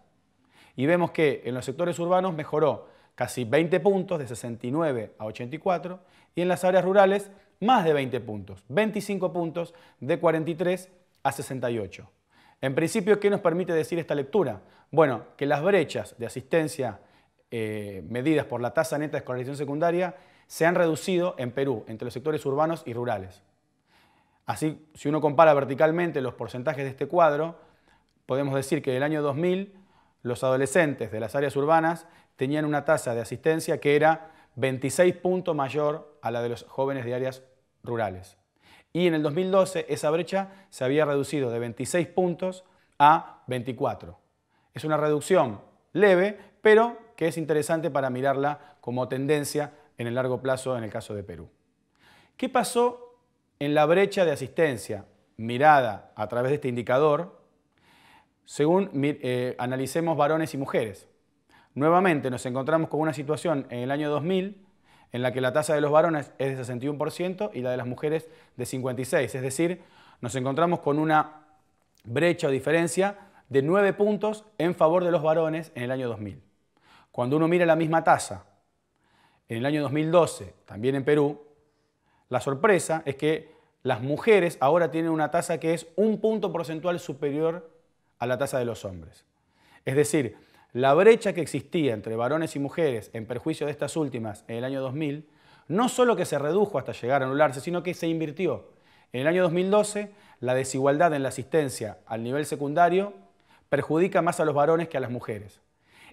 Y vemos que en los sectores urbanos mejoró casi 20 puntos, de 69 a 84, y en las áreas rurales más de 20 puntos, 25 puntos de 43 a 68. En principio, ¿qué nos permite decir esta lectura? Bueno, que las brechas de asistencia eh, medidas por la tasa neta de escolarización secundaria se han reducido en Perú entre los sectores urbanos y rurales. Así, si uno compara verticalmente los porcentajes de este cuadro, podemos decir que en el año 2000 los adolescentes de las áreas urbanas tenían una tasa de asistencia que era 26 puntos mayor a la de los jóvenes de áreas rurales. Y en el 2012 esa brecha se había reducido de 26 puntos a 24. Es una reducción leve, pero que es interesante para mirarla como tendencia en el largo plazo en el caso de Perú. ¿Qué pasó en la brecha de asistencia mirada a través de este indicador según eh, analicemos varones y mujeres? Nuevamente nos encontramos con una situación en el año 2000 en la que la tasa de los varones es de 61% y la de las mujeres de 56%. Es decir, nos encontramos con una brecha o diferencia de 9 puntos en favor de los varones en el año 2000. Cuando uno mira la misma tasa en el año 2012, también en Perú, la sorpresa es que las mujeres ahora tienen una tasa que es un punto porcentual superior a la tasa de los hombres. Es decir, la brecha que existía entre varones y mujeres en perjuicio de estas últimas en el año 2000 no solo que se redujo hasta llegar a anularse, sino que se invirtió. En el año 2012, la desigualdad en la asistencia al nivel secundario perjudica más a los varones que a las mujeres.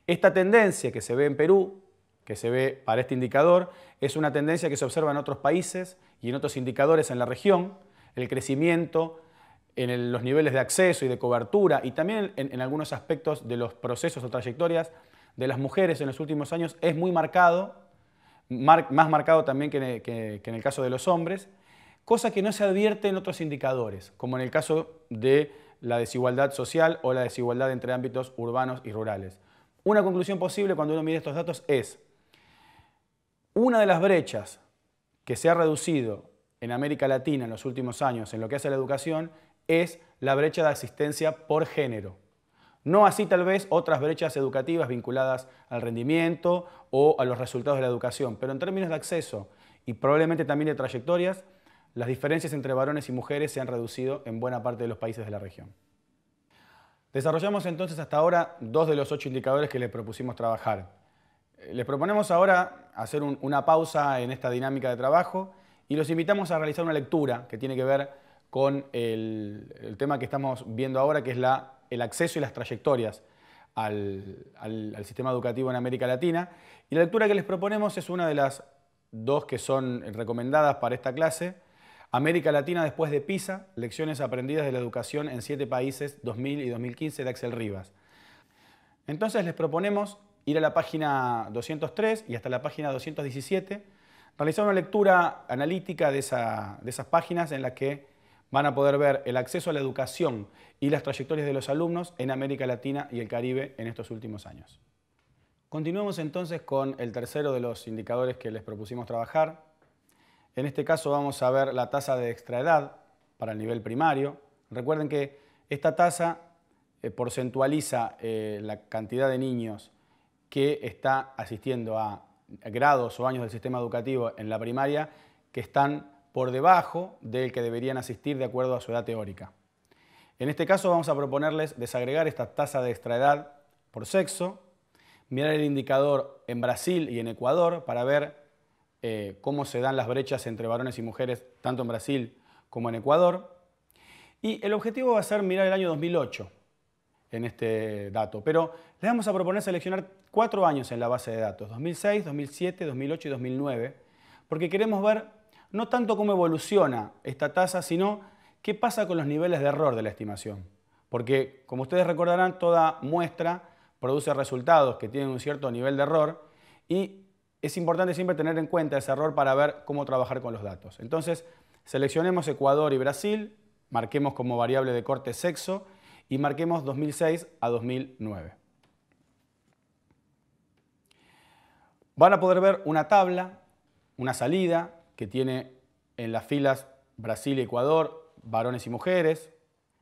Esta tendencia que se ve en Perú, que se ve para este indicador, es una tendencia que se observa en otros países y en otros indicadores en la región, el crecimiento en los niveles de acceso y de cobertura y también en, algunos aspectos de los procesos o trayectorias de las mujeres en los últimos años es muy marcado, más marcado también que que en, el caso de los hombres, cosa que no se advierte en otros indicadores, como en el caso de la desigualdad social o la desigualdad entre ámbitos urbanos y rurales. Una conclusión posible cuando uno mide estos datos es, una de las brechas que se ha reducido en América Latina en los últimos años en lo que hace a la educación es la brecha de asistencia por género. No así tal vez otras brechas educativas vinculadas al rendimiento o a los resultados de la educación, pero en términos de acceso y probablemente también de trayectorias, las diferencias entre varones y mujeres se han reducido en buena parte de los países de la región. Desarrollamos entonces hasta ahora dos de los ocho indicadores que les propusimos trabajar. Les proponemos ahora hacer una pausa en esta dinámica de trabajo y los invitamos a realizar una lectura que tiene que ver con el, tema que estamos viendo ahora, que es el acceso y las trayectorias al, sistema educativo en América Latina. Y la lectura que les proponemos es una de las dos que son recomendadas para esta clase. América Latina después de PISA, lecciones aprendidas de la educación en siete países 2000 y 2015 de Axel Rivas. Entonces les proponemos ir a la página 203 y hasta la página 217, realizar una lectura analítica de esas páginas en las que van a poder ver el acceso a la educación y las trayectorias de los alumnos en América Latina y el Caribe en estos últimos años. Continuemos entonces con el tercero de los indicadores que les propusimos trabajar. En este caso vamos a ver la tasa de extraedad para el nivel primario. Recuerden que esta tasa eh, porcentualiza eh, la cantidad de niños que está asistiendo a grados o años del sistema educativo en la primaria que están por debajo del que deberían asistir de acuerdo a su edad teórica. En este caso vamos a proponerles desagregar esta tasa de extraedad por sexo, mirar el indicador en Brasil y en Ecuador para ver eh, cómo se dan las brechas entre varones y mujeres tanto en Brasil como en Ecuador. Y el objetivo va a ser mirar el año 2008 en este dato, pero les vamos a proponer seleccionar cuatro años en la base de datos, 2006, 2007, 2008 y 2009, porque queremos ver no tanto cómo evoluciona esta tasa, sino qué pasa con los niveles de error de la estimación. Porque, como ustedes recordarán, toda muestra produce resultados que tienen un cierto nivel de error y es importante siempre tener en cuenta ese error para ver cómo trabajar con los datos. Entonces, seleccionemos Ecuador y Brasil, marquemos como variable de corte sexo y marquemos 2006 a 2009. Van a poder ver una tabla, una salida, que tiene en las filas Brasil y Ecuador, varones y mujeres,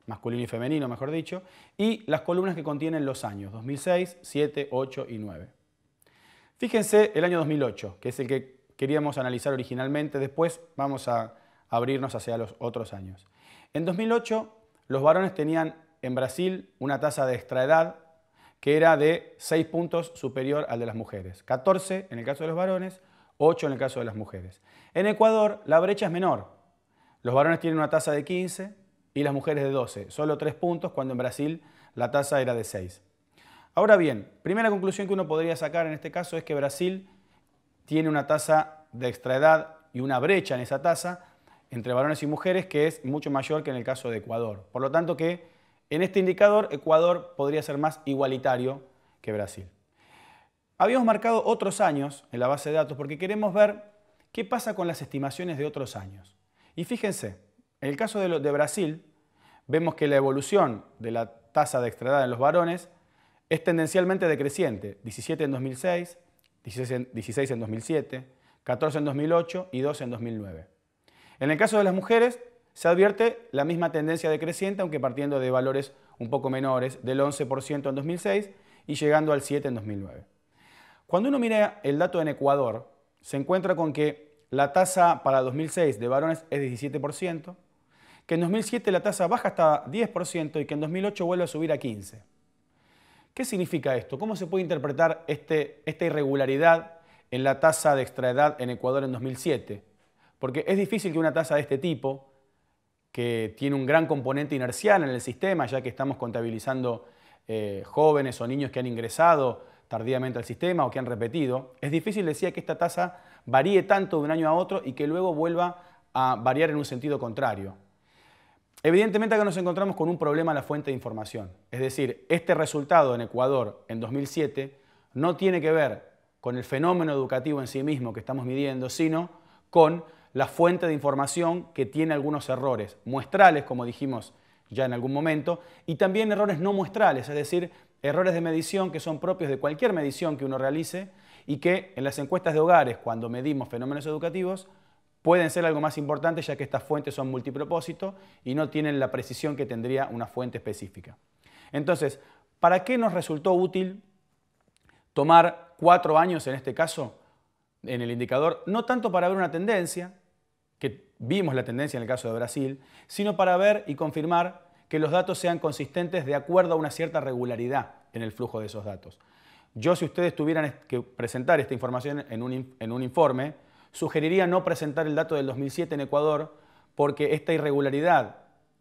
masculino y femenino, mejor dicho, y las columnas que contienen los años 2006, 7, 8 y 9. Fíjense el año 2008, que es el que queríamos analizar originalmente, después vamos a abrirnos hacia los otros años. En 2008, los varones tenían en Brasil una tasa de extraedad que era de 6 puntos superior al de las mujeres, 14 en el caso de los varones, 8 en el caso de las mujeres. En Ecuador la brecha es menor. Los varones tienen una tasa de 15 y las mujeres de 12, solo 3 puntos, cuando en Brasil la tasa era de 6. Ahora bien, primera conclusión que uno podría sacar en este caso es que Brasil tiene una tasa de extraedad y una brecha en esa tasa entre varones y mujeres que es mucho mayor que en el caso de Ecuador. Por lo tanto que en este indicador Ecuador podría ser más igualitario que Brasil. Habíamos marcado otros años en la base de datos porque queremos ver qué pasa con las estimaciones de otros años. Y fíjense, en el caso de, de Brasil, vemos que la evolución de la tasa de extraedad en los varones es tendencialmente decreciente, 17 en 2006, 16 en 2007, 14 en 2008 y 12 en 2009. En el caso de las mujeres, se advierte la misma tendencia decreciente, aunque partiendo de valores un poco menores, del 11% en 2006 y llegando al 7 en 2009. Cuando uno mira el dato en Ecuador, se encuentra con que la tasa para 2006 de varones es 17%, que en 2007 la tasa baja hasta 10% y que en 2008 vuelve a subir a 15%. ¿Qué significa esto? ¿Cómo se puede interpretar este, esta irregularidad en la tasa de extraedad en Ecuador en 2007? Porque es difícil que una tasa de este tipo, que tiene un gran componente inercial en el sistema, ya que estamos contabilizando eh, jóvenes o niños que han ingresado tardíamente al sistema o que han repetido, es difícil, decir que esta tasa varíe tanto de un año a otro y que luego vuelva a variar en un sentido contrario. Evidentemente acá nos encontramos con un problema en la fuente de información. Es decir, este resultado en Ecuador en 2007 no tiene que ver con el fenómeno educativo en sí mismo que estamos midiendo, sino con la fuente de información que tiene algunos errores muestrales, como dijimos ya en algún momento, y también errores no muestrales, es decir, errores de medición que son propios de cualquier medición que uno realice y que en las encuestas de hogares, cuando medimos fenómenos educativos, pueden ser algo más importante ya que estas fuentes son multipropósito y no tienen la precisión que tendría una fuente específica. Entonces, ¿para qué nos resultó útil tomar cuatro años en este caso en el indicador? No tanto para ver una tendencia, que vimos la tendencia en el caso de Brasil, sino para ver y confirmar que los datos sean consistentes de acuerdo a una cierta regularidad en el flujo de esos datos. Yo, si ustedes tuvieran que presentar esta información en un, informe, sugeriría no presentar el dato del 2007 en Ecuador porque esta irregularidad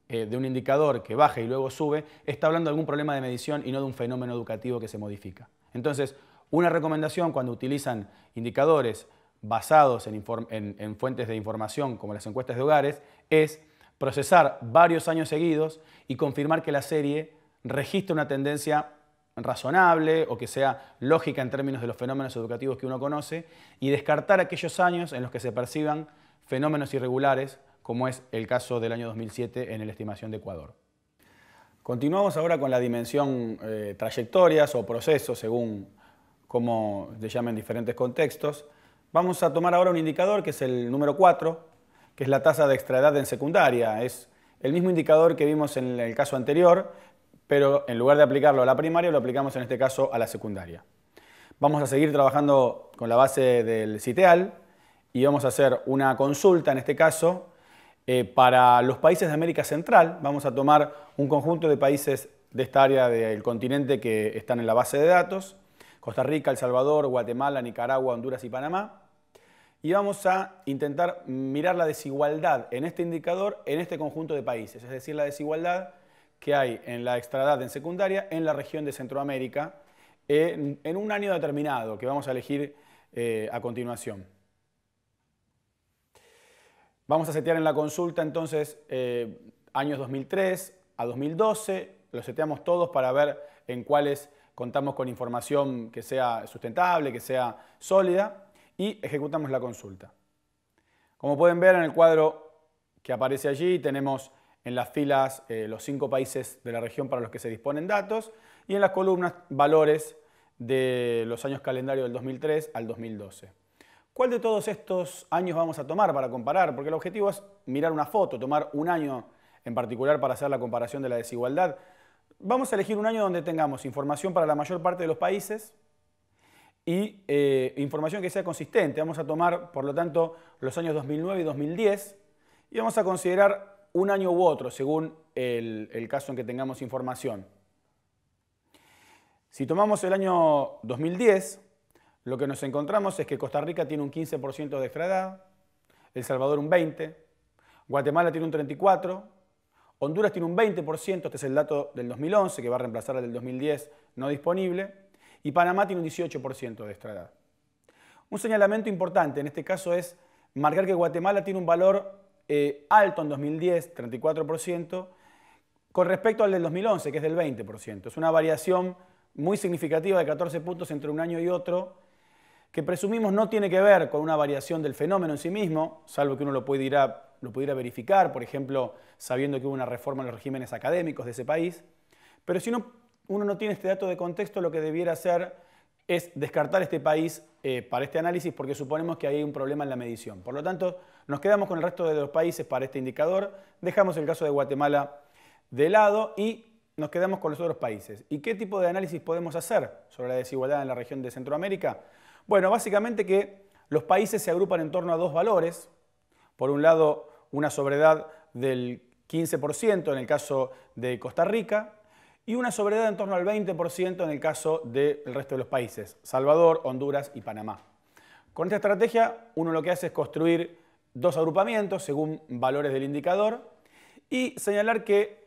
eh, de un indicador que baja y luego sube está hablando de algún problema de medición y no de un fenómeno educativo que se modifica. Entonces, una recomendación cuando utilizan indicadores basados en fuentes de información como las encuestas de hogares es procesar varios años seguidos y confirmar que la serie registra una tendencia razonable o que sea lógica en términos de los fenómenos educativos que uno conoce y descartar aquellos años en los que se perciban fenómenos irregulares, como es el caso del año 2007 en la estimación de Ecuador. Continuamos ahora con la dimensión eh, trayectorias o procesos, según como se llamen diferentes contextos. Vamos a tomar ahora un indicador que es el número 4, que es la tasa de extraedad en secundaria. Es el mismo indicador que vimos en el caso anterior, pero en lugar de aplicarlo a la primaria, lo aplicamos en este caso a la secundaria. Vamos a seguir trabajando con la base del CITEAL y vamos a hacer una consulta, en este caso, eh, para los países de América Central. Vamos a tomar un conjunto de países de esta área del continente que están en la base de datos, Costa Rica, El Salvador, Guatemala, Nicaragua, Honduras y Panamá y vamos a intentar mirar la desigualdad en este indicador en este conjunto de países, es decir, la desigualdad que hay en la extradad en secundaria en la región de Centroamérica en, un año determinado que vamos a elegir eh, a continuación. Vamos a setear en la consulta entonces eh, años 2003 a 2012, los seteamos todos para ver en cuáles contamos con información que sea sustentable, que sea sólida y ejecutamos la consulta. Como pueden ver en el cuadro que aparece allí, tenemos en las filas eh, los cinco países de la región para los que se disponen datos y en las columnas valores de los años calendario del 2003 al 2012. ¿Cuál de todos estos años vamos a tomar para comparar? Porque el objetivo es mirar una foto, tomar un año en particular para hacer la comparación de la desigualdad. Vamos a elegir un año donde tengamos información para la mayor parte de los países, y eh, información que sea consistente. Vamos a tomar, por lo tanto, los años 2009 y 2010 y vamos a considerar un año u otro, según el, caso en que tengamos información. Si tomamos el año 2010, lo que nos encontramos es que Costa Rica tiene un 15% de fregada, El Salvador un 20%, Guatemala tiene un 34%, Honduras tiene un 20%, este es el dato del 2011 que va a reemplazar el del 2010 no disponible, y Panamá tiene un 18% de estrada. Un señalamiento importante en este caso es marcar que Guatemala tiene un valor eh, alto en 2010, 34%, con respecto al del 2011, que es del 20%. Es una variación muy significativa de 14 puntos entre un año y otro, que presumimos no tiene que ver con una variación del fenómeno en sí mismo, salvo que uno lo pudiera, lo pudiera verificar, por ejemplo, sabiendo que hubo una reforma en los regímenes académicos de ese país, pero si no uno no tiene este dato de contexto, lo que debiera hacer es descartar este país eh, para este análisis porque suponemos que hay un problema en la medición. Por lo tanto, nos quedamos con el resto de los países para este indicador, dejamos el caso de Guatemala de lado y nos quedamos con los otros países. ¿Y qué tipo de análisis podemos hacer sobre la desigualdad en la región de Centroamérica? Bueno, básicamente que los países se agrupan en torno a dos valores. Por un lado, una sobredad del 15% en el caso de Costa Rica y una sobredad en torno al 20% en el caso del resto de los países, Salvador, Honduras y Panamá. Con esta estrategia uno lo que hace es construir dos agrupamientos según valores del indicador y señalar que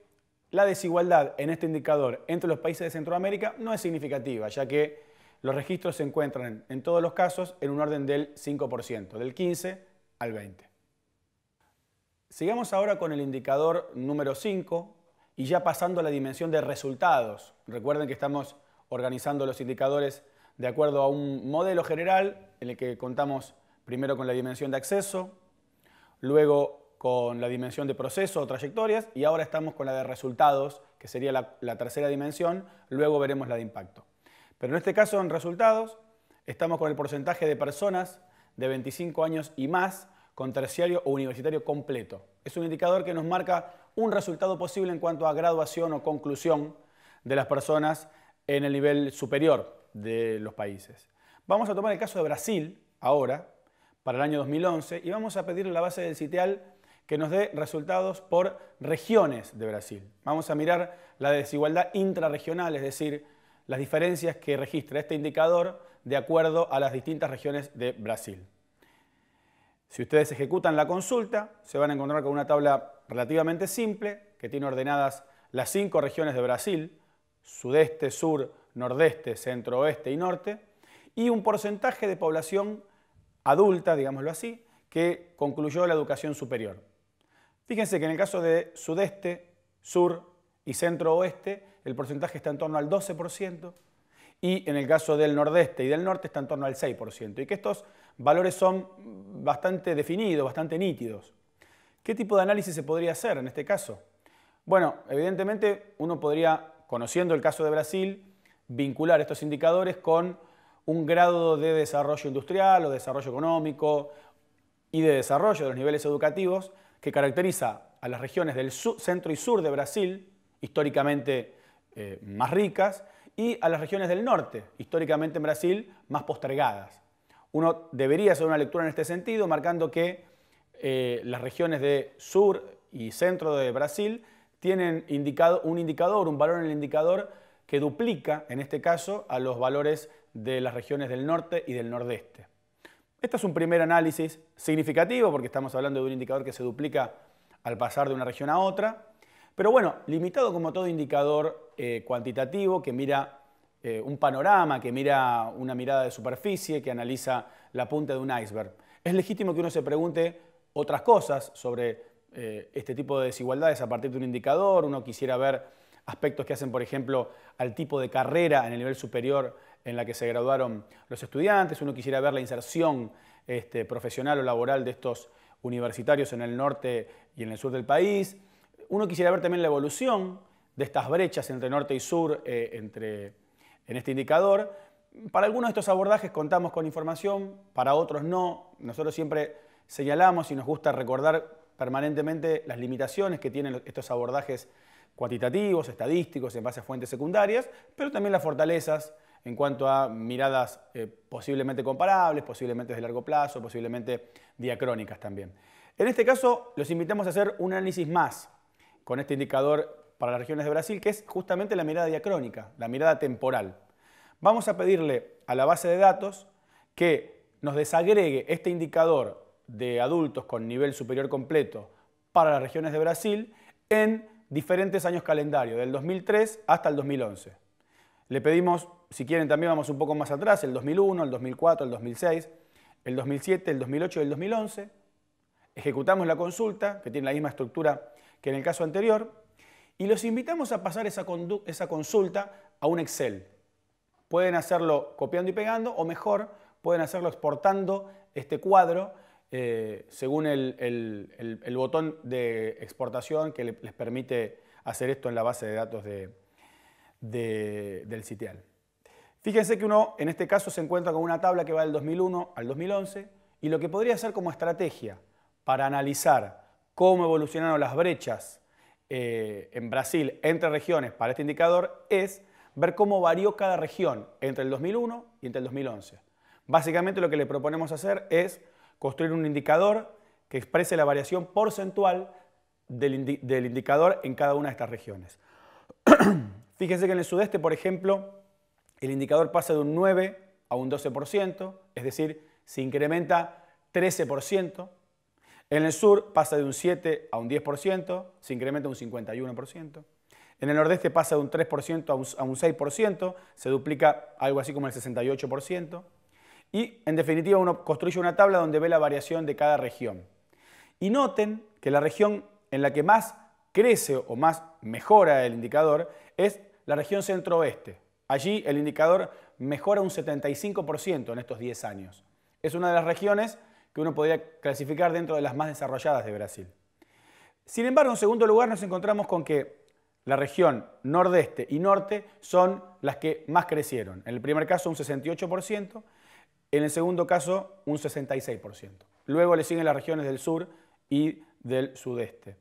la desigualdad en este indicador entre los países de Centroamérica no es significativa, ya que los registros se encuentran en todos los casos en un orden del 5%, del 15 al 20. Sigamos ahora con el indicador número 5, y ya pasando a la dimensión de resultados. Recuerden que estamos organizando los indicadores de acuerdo a un modelo general en el que contamos primero con la dimensión de acceso, luego con la dimensión de proceso o trayectorias y ahora estamos con la de resultados, que sería la, tercera dimensión, luego veremos la de impacto. Pero en este caso en resultados estamos con el porcentaje de personas de 25 años y más con terciario o universitario completo. Es un indicador que nos marca un resultado posible en cuanto a graduación o conclusión de las personas en el nivel superior de los países. Vamos a tomar el caso de Brasil ahora, para el año 2011, y vamos a pedirle a la base del CITEAL que nos dé resultados por regiones de Brasil. Vamos a mirar la desigualdad intrarregional, es decir, las diferencias que registra este indicador de acuerdo a las distintas regiones de Brasil. Si ustedes ejecutan la consulta, se van a encontrar con una tabla relativamente simple que tiene ordenadas las cinco regiones de Brasil, sudeste, sur, nordeste, centro, oeste y norte, y un porcentaje de población adulta, digámoslo así, que concluyó la educación superior. Fíjense que en el caso de sudeste, sur y centro oeste, el porcentaje está en torno al 12%, y en el caso del nordeste y del norte está en torno al 6%, y que estos valores son bastante definidos, bastante nítidos. ¿Qué tipo de análisis se podría hacer en este caso? Bueno, evidentemente uno podría, conociendo el caso de Brasil, vincular estos indicadores con un grado de desarrollo industrial o desarrollo económico y de desarrollo de los niveles educativos que caracteriza a las regiones del centro y sur de Brasil, históricamente eh, más ricas, y a las regiones del norte, históricamente en Brasil, más postergadas. Uno debería hacer una lectura en este sentido, marcando que eh, las regiones de sur y centro de Brasil tienen indicado, un indicador, un valor en el indicador que duplica, en este caso, a los valores de las regiones del norte y del nordeste. Este es un primer análisis significativo, porque estamos hablando de un indicador que se duplica al pasar de una región a otra, pero bueno, limitado como todo indicador eh, cuantitativo que mira eh, un panorama, que mira una mirada de superficie, que analiza la punta de un iceberg. Es legítimo que uno se pregunte otras cosas sobre eh, este tipo de desigualdades a partir de un indicador, uno quisiera ver aspectos que hacen, por ejemplo, al tipo de carrera en el nivel superior en la que se graduaron los estudiantes, uno quisiera ver la inserción este, profesional o laboral de estos universitarios en el norte y en el sur del país, uno quisiera ver también la evolución de estas brechas entre norte y sur, eh, entre en este indicador. Para algunos de estos abordajes contamos con información, para otros no. Nosotros siempre señalamos y nos gusta recordar permanentemente las limitaciones que tienen estos abordajes cuantitativos, estadísticos, en base a fuentes secundarias, pero también las fortalezas en cuanto a miradas eh, posiblemente comparables, posiblemente de largo plazo, posiblemente diacrónicas también. En este caso, los invitamos a hacer un análisis más con este indicador para las regiones de Brasil, que es justamente la mirada diacrónica, la mirada temporal. Vamos a pedirle a la base de datos que nos desagregue este indicador de adultos con nivel superior completo para las regiones de Brasil en diferentes años calendario, del 2003 hasta el 2011. Le pedimos, si quieren también vamos un poco más atrás, el 2001, el 2004, el 2006, el 2007, el 2008 y el 2011. Ejecutamos la consulta, que tiene la misma estructura que en el caso anterior, y los invitamos a pasar esa, consulta a un Excel. Pueden hacerlo copiando y pegando o mejor, pueden hacerlo exportando este cuadro eh, según el, botón de exportación que les permite hacer esto en la base de datos del sitial. Fíjense que uno en este caso se encuentra con una tabla que va del 2001 al 2011 y lo que podría ser como estrategia para analizar cómo evolucionaron las brechas eh, en Brasil entre regiones para este indicador es ver cómo varió cada región entre el 2001 y entre el 2011. Básicamente lo que le proponemos hacer es construir un indicador que exprese la variación porcentual del indicador en cada una de estas regiones. (clears throat) Fíjense que en el sudeste, por ejemplo, el indicador pasa de un 9 a un 12%, es decir, se incrementa 13%. En el sur pasa de un 7 a un 10%, se incrementa un 51%. En el nordeste pasa de un 3% a un, 6%, se duplica algo así como el 68%. Y en definitiva uno construye una tabla donde ve la variación de cada región. Y noten que la región en la que más crece o más mejora el indicador es la región centro-oeste. Allí el indicador mejora un 75% en estos 10 años. Es una de las regiones que uno podría clasificar dentro de las más desarrolladas de Brasil. Sin embargo, en segundo lugar nos encontramos con que la región nordeste y norte son las que más crecieron. En el primer caso un 68%, en el segundo caso un 66%. Luego le siguen las regiones del sur y del sudeste.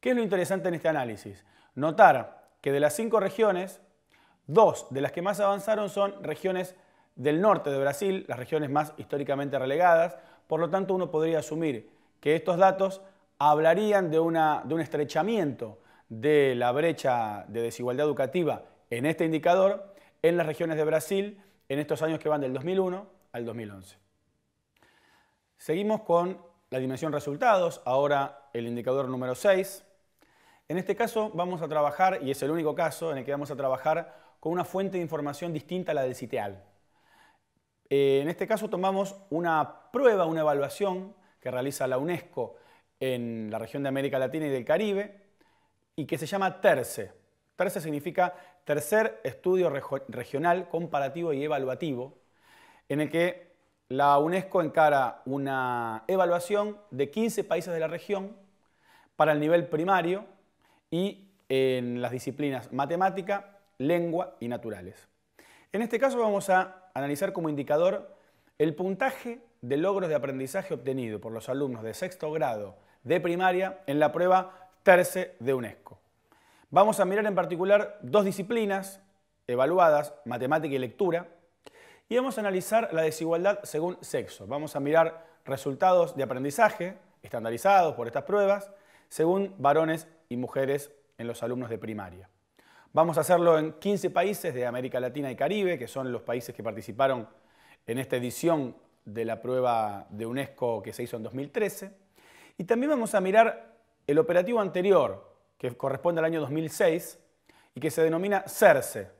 ¿Qué es lo interesante en este análisis? Notar que de las cinco regiones, dos de las que más avanzaron son regiones del norte de Brasil, las regiones más históricamente relegadas, por lo tanto, uno podría asumir que estos datos hablarían de, un estrechamiento de la brecha de desigualdad educativa en este indicador en las regiones de Brasil en estos años que van del 2001 al 2011. Seguimos con la dimensión resultados, ahora el indicador número 6. En este caso vamos a trabajar, y es el único caso en el que vamos a trabajar, con una fuente de información distinta a la del CITEAL. Eh, en este caso tomamos una prueba, una evaluación que realiza la UNESCO en la región de América Latina y del Caribe y que se llama TERCE. TERCE significa Tercer Estudio Regional Comparativo y Evaluativo, en el que la UNESCO encara una evaluación de 15 países de la región para el nivel primario y en las disciplinas matemática, lengua y naturales. En este caso vamos a analizar como indicador el puntaje de logros de aprendizaje obtenido por los alumnos de sexto grado de primaria en la prueba TERCE de UNESCO. Vamos a mirar en particular dos disciplinas evaluadas, matemática y lectura, y vamos a analizar la desigualdad según sexo. Vamos a mirar resultados de aprendizaje estandarizados por estas pruebas según varones y mujeres en los alumnos de primaria. Vamos a hacerlo en 15 países de América Latina y Caribe, que son los países que participaron en esta edición de la prueba de UNESCO que se hizo en 2013. Y también vamos a mirar el operativo anterior, que corresponde al año 2006 y que se denomina CERCE, e,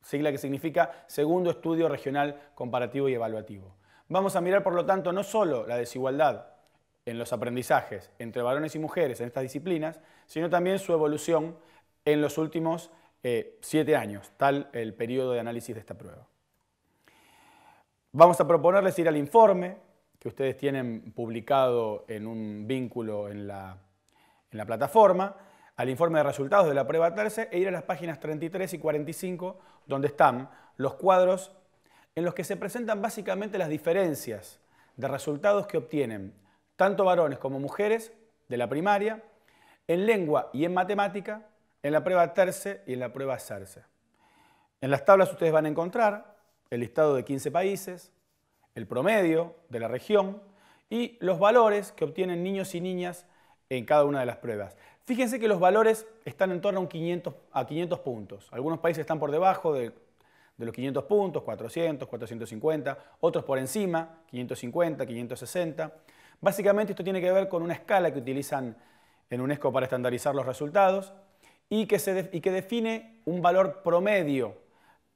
sigla que significa Segundo Estudio Regional Comparativo y Evaluativo. Vamos a mirar, por lo tanto, no solo la desigualdad en los aprendizajes entre varones y mujeres en estas disciplinas, sino también su evolución en los últimos eh, siete años, tal el periodo de análisis de esta prueba. Vamos a proponerles ir al informe que ustedes tienen publicado en un vínculo en la, en la plataforma, al informe de resultados de la prueba 13 e ir a las páginas 33 y 45 donde están los cuadros en los que se presentan básicamente las diferencias de resultados que obtienen tanto varones como mujeres de la primaria en lengua y en matemática en la prueba Terce y en la prueba Cerce. En las tablas ustedes van a encontrar el listado de 15 países, el promedio de la región y los valores que obtienen niños y niñas en cada una de las pruebas. Fíjense que los valores están en torno a, un 500, a 500 puntos. Algunos países están por debajo de los 500 puntos, 400, 450, otros por encima, 550, 560. Básicamente esto tiene que ver con una escala que utilizan en UNESCO para estandarizar los resultados y que, define un valor promedio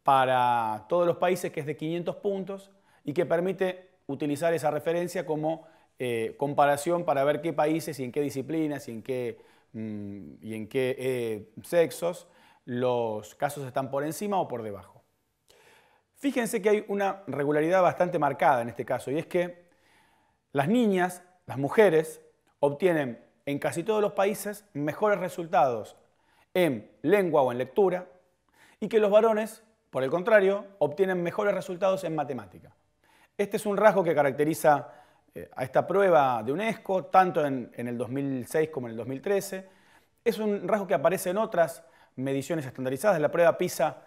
para todos los países que es de 500 puntos y que permite utilizar esa referencia como eh, comparación para ver qué países y en qué disciplinas y en qué, mm, y en qué eh, sexos los casos están por encima o por debajo. Fíjense que hay una regularidad bastante marcada en este caso y es que las niñas, las mujeres, obtienen en casi todos los países mejores resultados en lengua o en lectura y que los varones, por el contrario, obtienen mejores resultados en matemática. Este es un rasgo que caracteriza eh, a esta prueba de UNESCO, tanto en, el 2006 como en el 2013. Es un rasgo que aparece en otras mediciones estandarizadas. La prueba PISA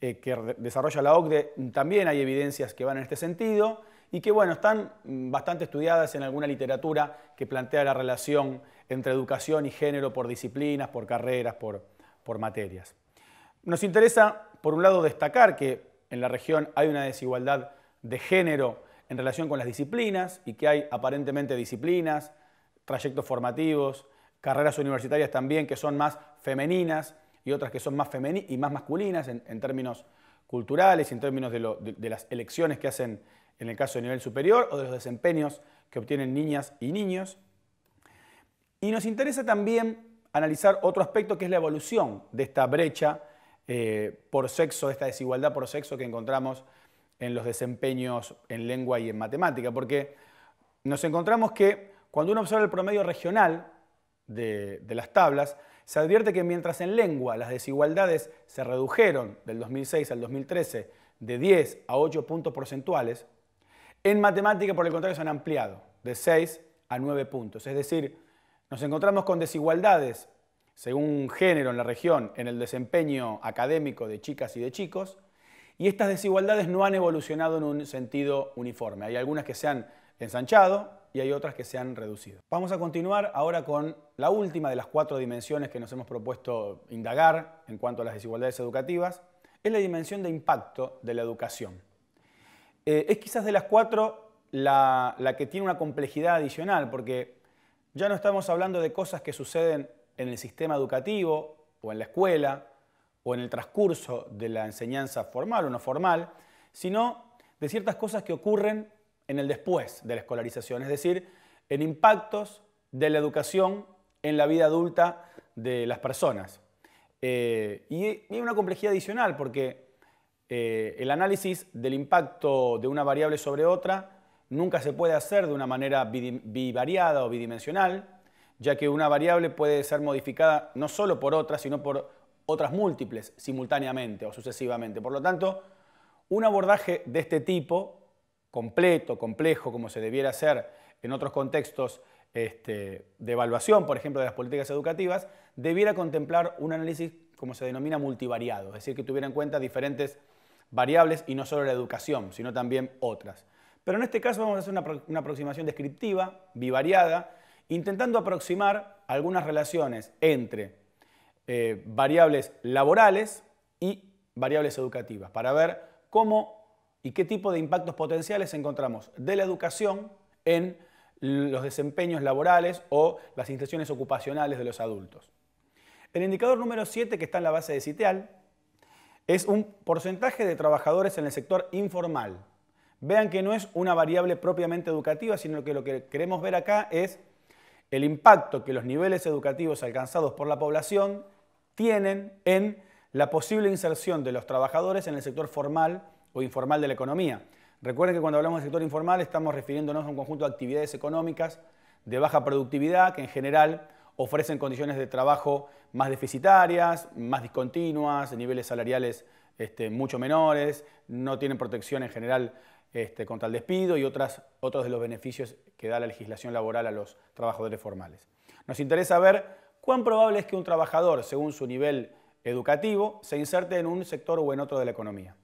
eh, que desarrolla la OCDE también hay evidencias que van en este sentido y que, bueno, están mm, bastante estudiadas en alguna literatura que plantea la relación entre educación y género por disciplinas, por carreras, por, por materias. Nos interesa, por un lado, destacar que en la región hay una desigualdad de género en relación con las disciplinas y que hay aparentemente disciplinas, trayectos formativos, carreras universitarias también que son más femeninas y otras que son más y más masculinas en, términos culturales, y en términos de las elecciones que hacen en el caso de nivel superior o de los desempeños que obtienen niñas y niños. Y nos interesa también analizar otro aspecto que es la evolución de esta brecha eh, por sexo, esta desigualdad por sexo que encontramos en los desempeños en lengua y en matemática, porque nos encontramos que cuando uno observa el promedio regional de, de las tablas, se advierte que mientras en lengua las desigualdades se redujeron del 2006 al 2013 de 10 a 8 puntos porcentuales, en matemática por el contrario se han ampliado de 6 a 9 puntos, es decir, nos encontramos con desigualdades según género en la región en el desempeño académico de chicas y de chicos, y estas desigualdades no han evolucionado en un sentido uniforme. Hay algunas que se han ensanchado y hay otras que se han reducido. Vamos a continuar ahora con la última de las cuatro dimensiones que nos hemos propuesto indagar en cuanto a las desigualdades educativas, es la dimensión de impacto de la educación. Eh, es quizás de las cuatro la que tiene una complejidad adicional, porque ya no estamos hablando de cosas que suceden en el sistema educativo o en la escuela o en el transcurso de la enseñanza formal o no formal, sino de ciertas cosas que ocurren en el después de la escolarización, es decir, en impactos de la educación en la vida adulta de las personas. Eh, y hay una complejidad adicional porque eh, el análisis del impacto de una variable sobre otra nunca se puede hacer de una manera bivariada o bidimensional, ya que una variable puede ser modificada no solo por otras, sino por otras múltiples simultáneamente o sucesivamente. Por lo tanto, un abordaje de este tipo, completo, complejo, como se debiera hacer en otros contextos este, de evaluación, por ejemplo, de las políticas educativas, debiera contemplar un análisis como se denomina multivariado, es decir, que tuviera en cuenta diferentes variables y no solo la educación, sino también otras. Pero en este caso vamos a hacer una, aproximación descriptiva, bivariada, intentando aproximar algunas relaciones entre eh, variables laborales y variables educativas, para ver cómo y qué tipo de impactos potenciales encontramos de la educación en los desempeños laborales o las intenciones ocupacionales de los adultos. El indicador número 7, que está en la base de CITEAL, es un porcentaje de trabajadores en el sector informal. Vean que no es una variable propiamente educativa, sino que lo que queremos ver acá es el impacto que los niveles educativos alcanzados por la población tienen en la posible inserción de los trabajadores en el sector formal o informal de la economía. Recuerden que cuando hablamos de sector informal estamos refiriéndonos a un conjunto de actividades económicas de baja productividad que en general ofrecen condiciones de trabajo más deficitarias, más discontinuas, niveles salariales este, mucho menores, no tienen protección en general este, contra el despido y otros de los beneficios que da la legislación laboral a los trabajadores formales. Nos interesa ver cuán probable es que un trabajador, según su nivel educativo, se inserte en un sector o en otro de la economía.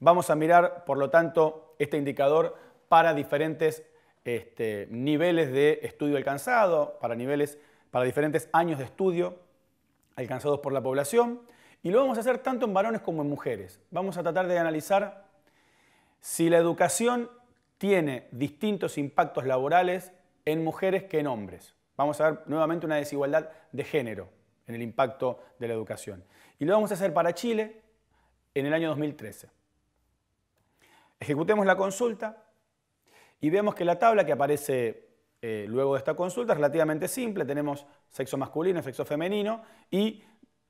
Vamos a mirar, por lo tanto, este indicador para diferentes este, niveles de estudio alcanzado, para, niveles, para diferentes años de estudio alcanzados por la población. Y lo vamos a hacer tanto en varones como en mujeres. Vamos a tratar de analizar si la educación tiene distintos impactos laborales en mujeres que en hombres. Vamos a ver nuevamente una desigualdad de género en el impacto de la educación. Y lo vamos a hacer para Chile en el año 2013. Ejecutemos la consulta y vemos que la tabla que aparece eh, luego de esta consulta es relativamente simple. Tenemos sexo masculino, sexo femenino y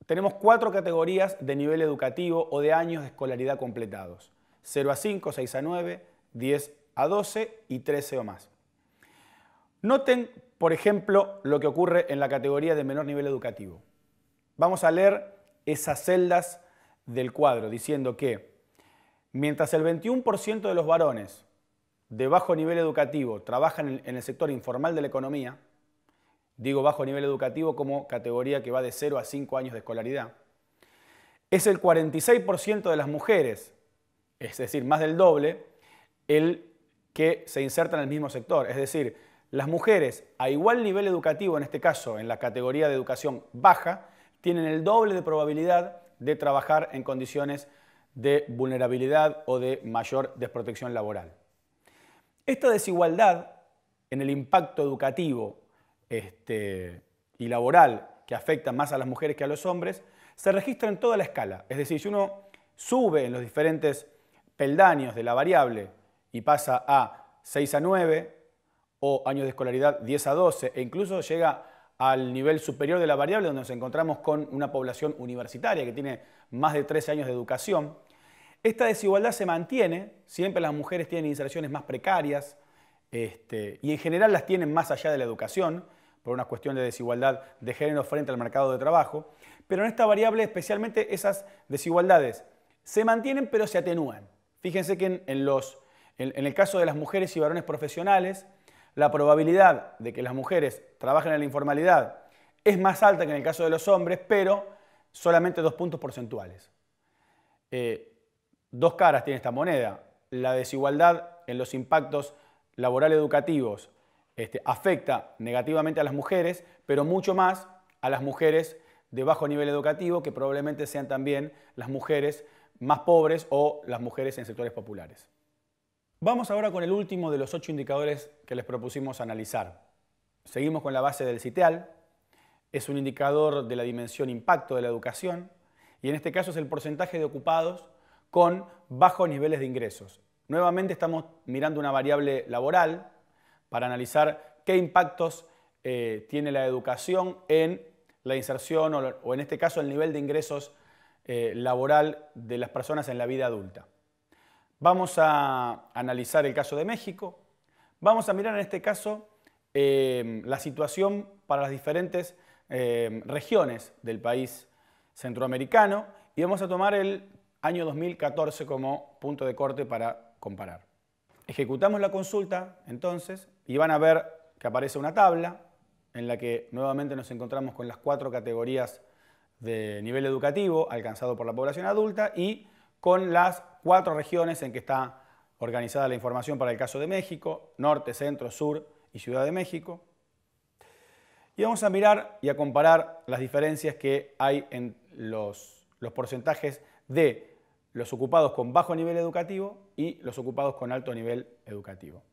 tenemos cuatro categorías de nivel educativo o de años de escolaridad completados. 0 a 5, 6 a 9, 10 a 12 y 13 o más. Noten, por ejemplo, lo que ocurre en la categoría de menor nivel educativo. Vamos a leer esas celdas del cuadro diciendo que mientras el 21% de los varones de bajo nivel educativo trabajan en el sector informal de la economía, digo bajo nivel educativo como categoría que va de 0 a 5 años de escolaridad, es el 46% de las mujeres es decir, más del doble, el que se inserta en el mismo sector. Es decir, las mujeres a igual nivel educativo, en este caso en la categoría de educación baja, tienen el doble de probabilidad de trabajar en condiciones de vulnerabilidad o de mayor desprotección laboral. Esta desigualdad en el impacto educativo este, y laboral que afecta más a las mujeres que a los hombres se registra en toda la escala. Es decir, si uno sube en los diferentes peldaños de la variable y pasa a 6 a 9 o años de escolaridad 10 a 12 e incluso llega al nivel superior de la variable donde nos encontramos con una población universitaria que tiene más de 13 años de educación, esta desigualdad se mantiene, siempre las mujeres tienen inserciones más precarias este, y en general las tienen más allá de la educación por una cuestión de desigualdad de género frente al mercado de trabajo, pero en esta variable especialmente esas desigualdades se mantienen pero se atenúan. Fíjense que en, el caso de las mujeres y varones profesionales, la probabilidad de que las mujeres trabajen en la informalidad es más alta que en el caso de los hombres, pero solamente dos puntos porcentuales. Eh, dos caras tiene esta moneda. La desigualdad en los impactos laboral educativos este, afecta negativamente a las mujeres, pero mucho más a las mujeres de bajo nivel educativo, que probablemente sean también las mujeres más pobres o las mujeres en sectores populares. Vamos ahora con el último de los ocho indicadores que les propusimos analizar. Seguimos con la base del CITEAL, es un indicador de la dimensión impacto de la educación y en este caso es el porcentaje de ocupados con bajos niveles de ingresos. Nuevamente estamos mirando una variable laboral para analizar qué impactos eh, tiene la educación en la inserción o en este caso el nivel de ingresos eh, laboral de las personas en la vida adulta. Vamos a analizar el caso de México, vamos a mirar en este caso eh, la situación para las diferentes eh, regiones del país centroamericano y vamos a tomar el año 2014 como punto de corte para comparar. Ejecutamos la consulta entonces y van a ver que aparece una tabla en la que nuevamente nos encontramos con las cuatro categorías de nivel educativo alcanzado por la población adulta y con las cuatro regiones en que está organizada la información para el caso de México, norte, centro, sur y Ciudad de México. Y vamos a mirar y a comparar las diferencias que hay en los, los porcentajes de los ocupados con bajo nivel educativo y los ocupados con alto nivel educativo.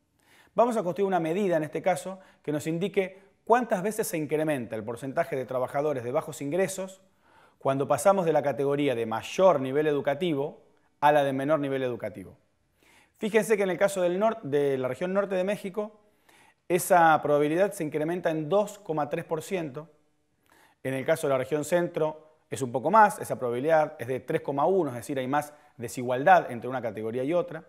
Vamos a construir una medida en este caso que nos indique cuántas veces se incrementa el porcentaje de trabajadores de bajos ingresos cuando pasamos de la categoría de mayor nivel educativo a la de menor nivel educativo. Fíjense que en el caso del de la región norte de México, esa probabilidad se incrementa en 2,3%. En el caso de la región centro es un poco más, esa probabilidad es de 3,1, es decir, hay más desigualdad entre una categoría y otra.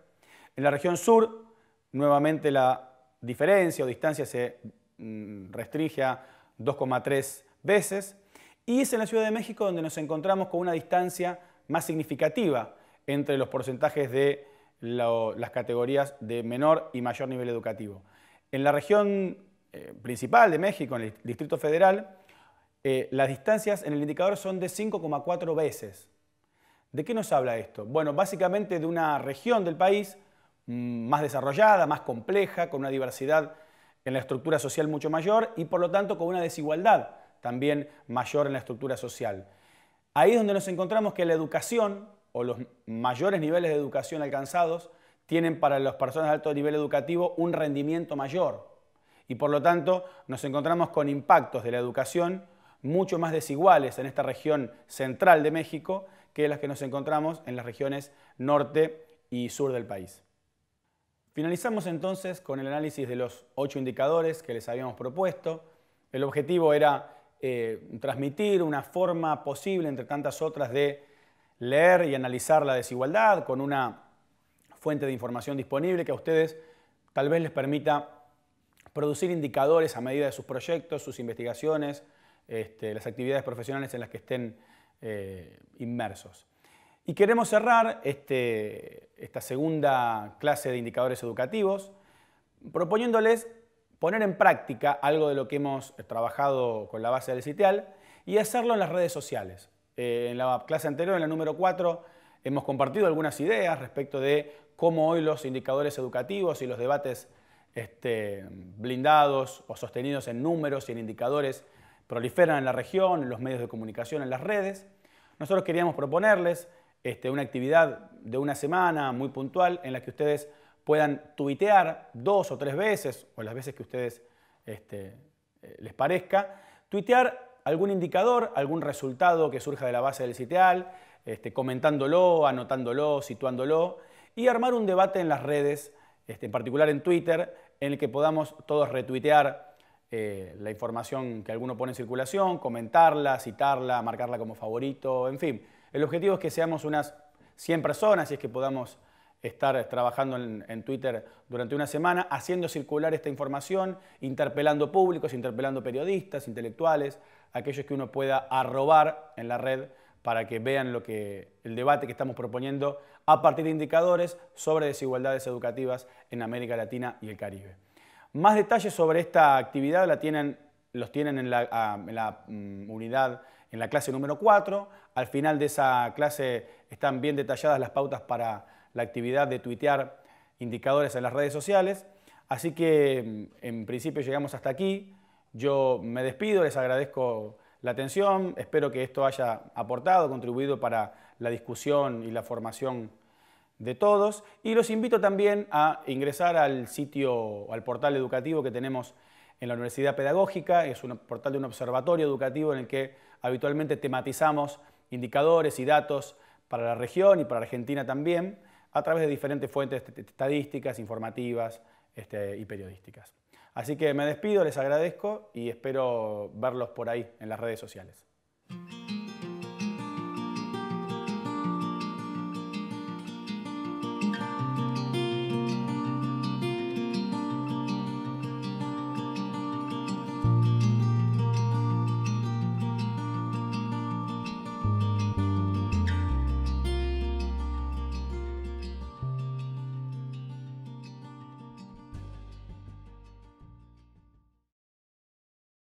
En la región sur, nuevamente la diferencia o distancia se mm, restringe a 2,3 veces. Y es en la Ciudad de México donde nos encontramos con una distancia más significativa entre los porcentajes de las categorías de menor y mayor nivel educativo. En la región eh, principal de México, en el Distrito Federal, eh, las distancias en el indicador son de 5,4 veces. ¿De qué nos habla esto? Bueno, básicamente de una región del país mm, más desarrollada, más compleja, con una diversidad en la estructura social mucho mayor y por lo tanto con una desigualdad también mayor en la estructura social. Ahí es donde nos encontramos que la educación o los mayores niveles de educación alcanzados tienen para las personas de alto nivel educativo un rendimiento mayor y por lo tanto nos encontramos con impactos de la educación mucho más desiguales en esta región central de México que las que nos encontramos en las regiones norte y sur del país. Finalizamos entonces con el análisis de los ocho indicadores que les habíamos propuesto. El objetivo era eh, transmitir una forma posible, entre tantas otras, de leer y analizar la desigualdad con una fuente de información disponible que a ustedes tal vez les permita producir indicadores a medida de sus proyectos, sus investigaciones, este, las actividades profesionales en las que estén eh, inmersos. Y queremos cerrar este, esta segunda clase de indicadores educativos proponiéndoles poner en práctica algo de lo que hemos eh, trabajado con la base del sitial y hacerlo en las redes sociales. Eh, en la clase anterior, en la número 4, hemos compartido algunas ideas respecto de cómo hoy los indicadores educativos y los debates este, blindados o sostenidos en números y en indicadores proliferan en la región, en los medios de comunicación, en las redes. Nosotros queríamos proponerles este, una actividad de una semana muy puntual en la que ustedes puedan tuitear dos o tres veces, o las veces que ustedes este, eh, les parezca, tuitear algún indicador, algún resultado que surja de la base del Citeal, este, comentándolo, anotándolo, situándolo, y armar un debate en las redes, este, en particular en Twitter, en el que podamos todos retuitear eh, la información que alguno pone en circulación, comentarla, citarla, marcarla como favorito, en fin. El objetivo es que seamos unas 100 personas y es que podamos estar trabajando en, Twitter durante una semana, haciendo circular esta información, interpelando públicos, interpelando periodistas, intelectuales, aquellos que uno pueda arrobar en la red para que vean lo que, el debate que estamos proponiendo a partir de indicadores sobre desigualdades educativas en América Latina y el Caribe. Más detalles sobre esta actividad la tienen, los tienen en la, ah, mm, unidad en la clase número 4. Al final de esa clase están bien detalladas las pautas para la actividad de tuitear indicadores en las redes sociales. Así que mm, en principio llegamos hasta aquí. Yo me despido, les agradezco la atención, espero que esto haya aportado, contribuido para la discusión y la formación de todos y los invito también a ingresar al sitio, al portal educativo que tenemos en la Universidad Pedagógica, es un portal de un observatorio educativo en el que habitualmente tematizamos indicadores y datos para la región y para Argentina también a través de diferentes fuentes estadísticas, informativas este, y periodísticas. Así que me despido, les agradezco y espero verlos por ahí en las redes sociales.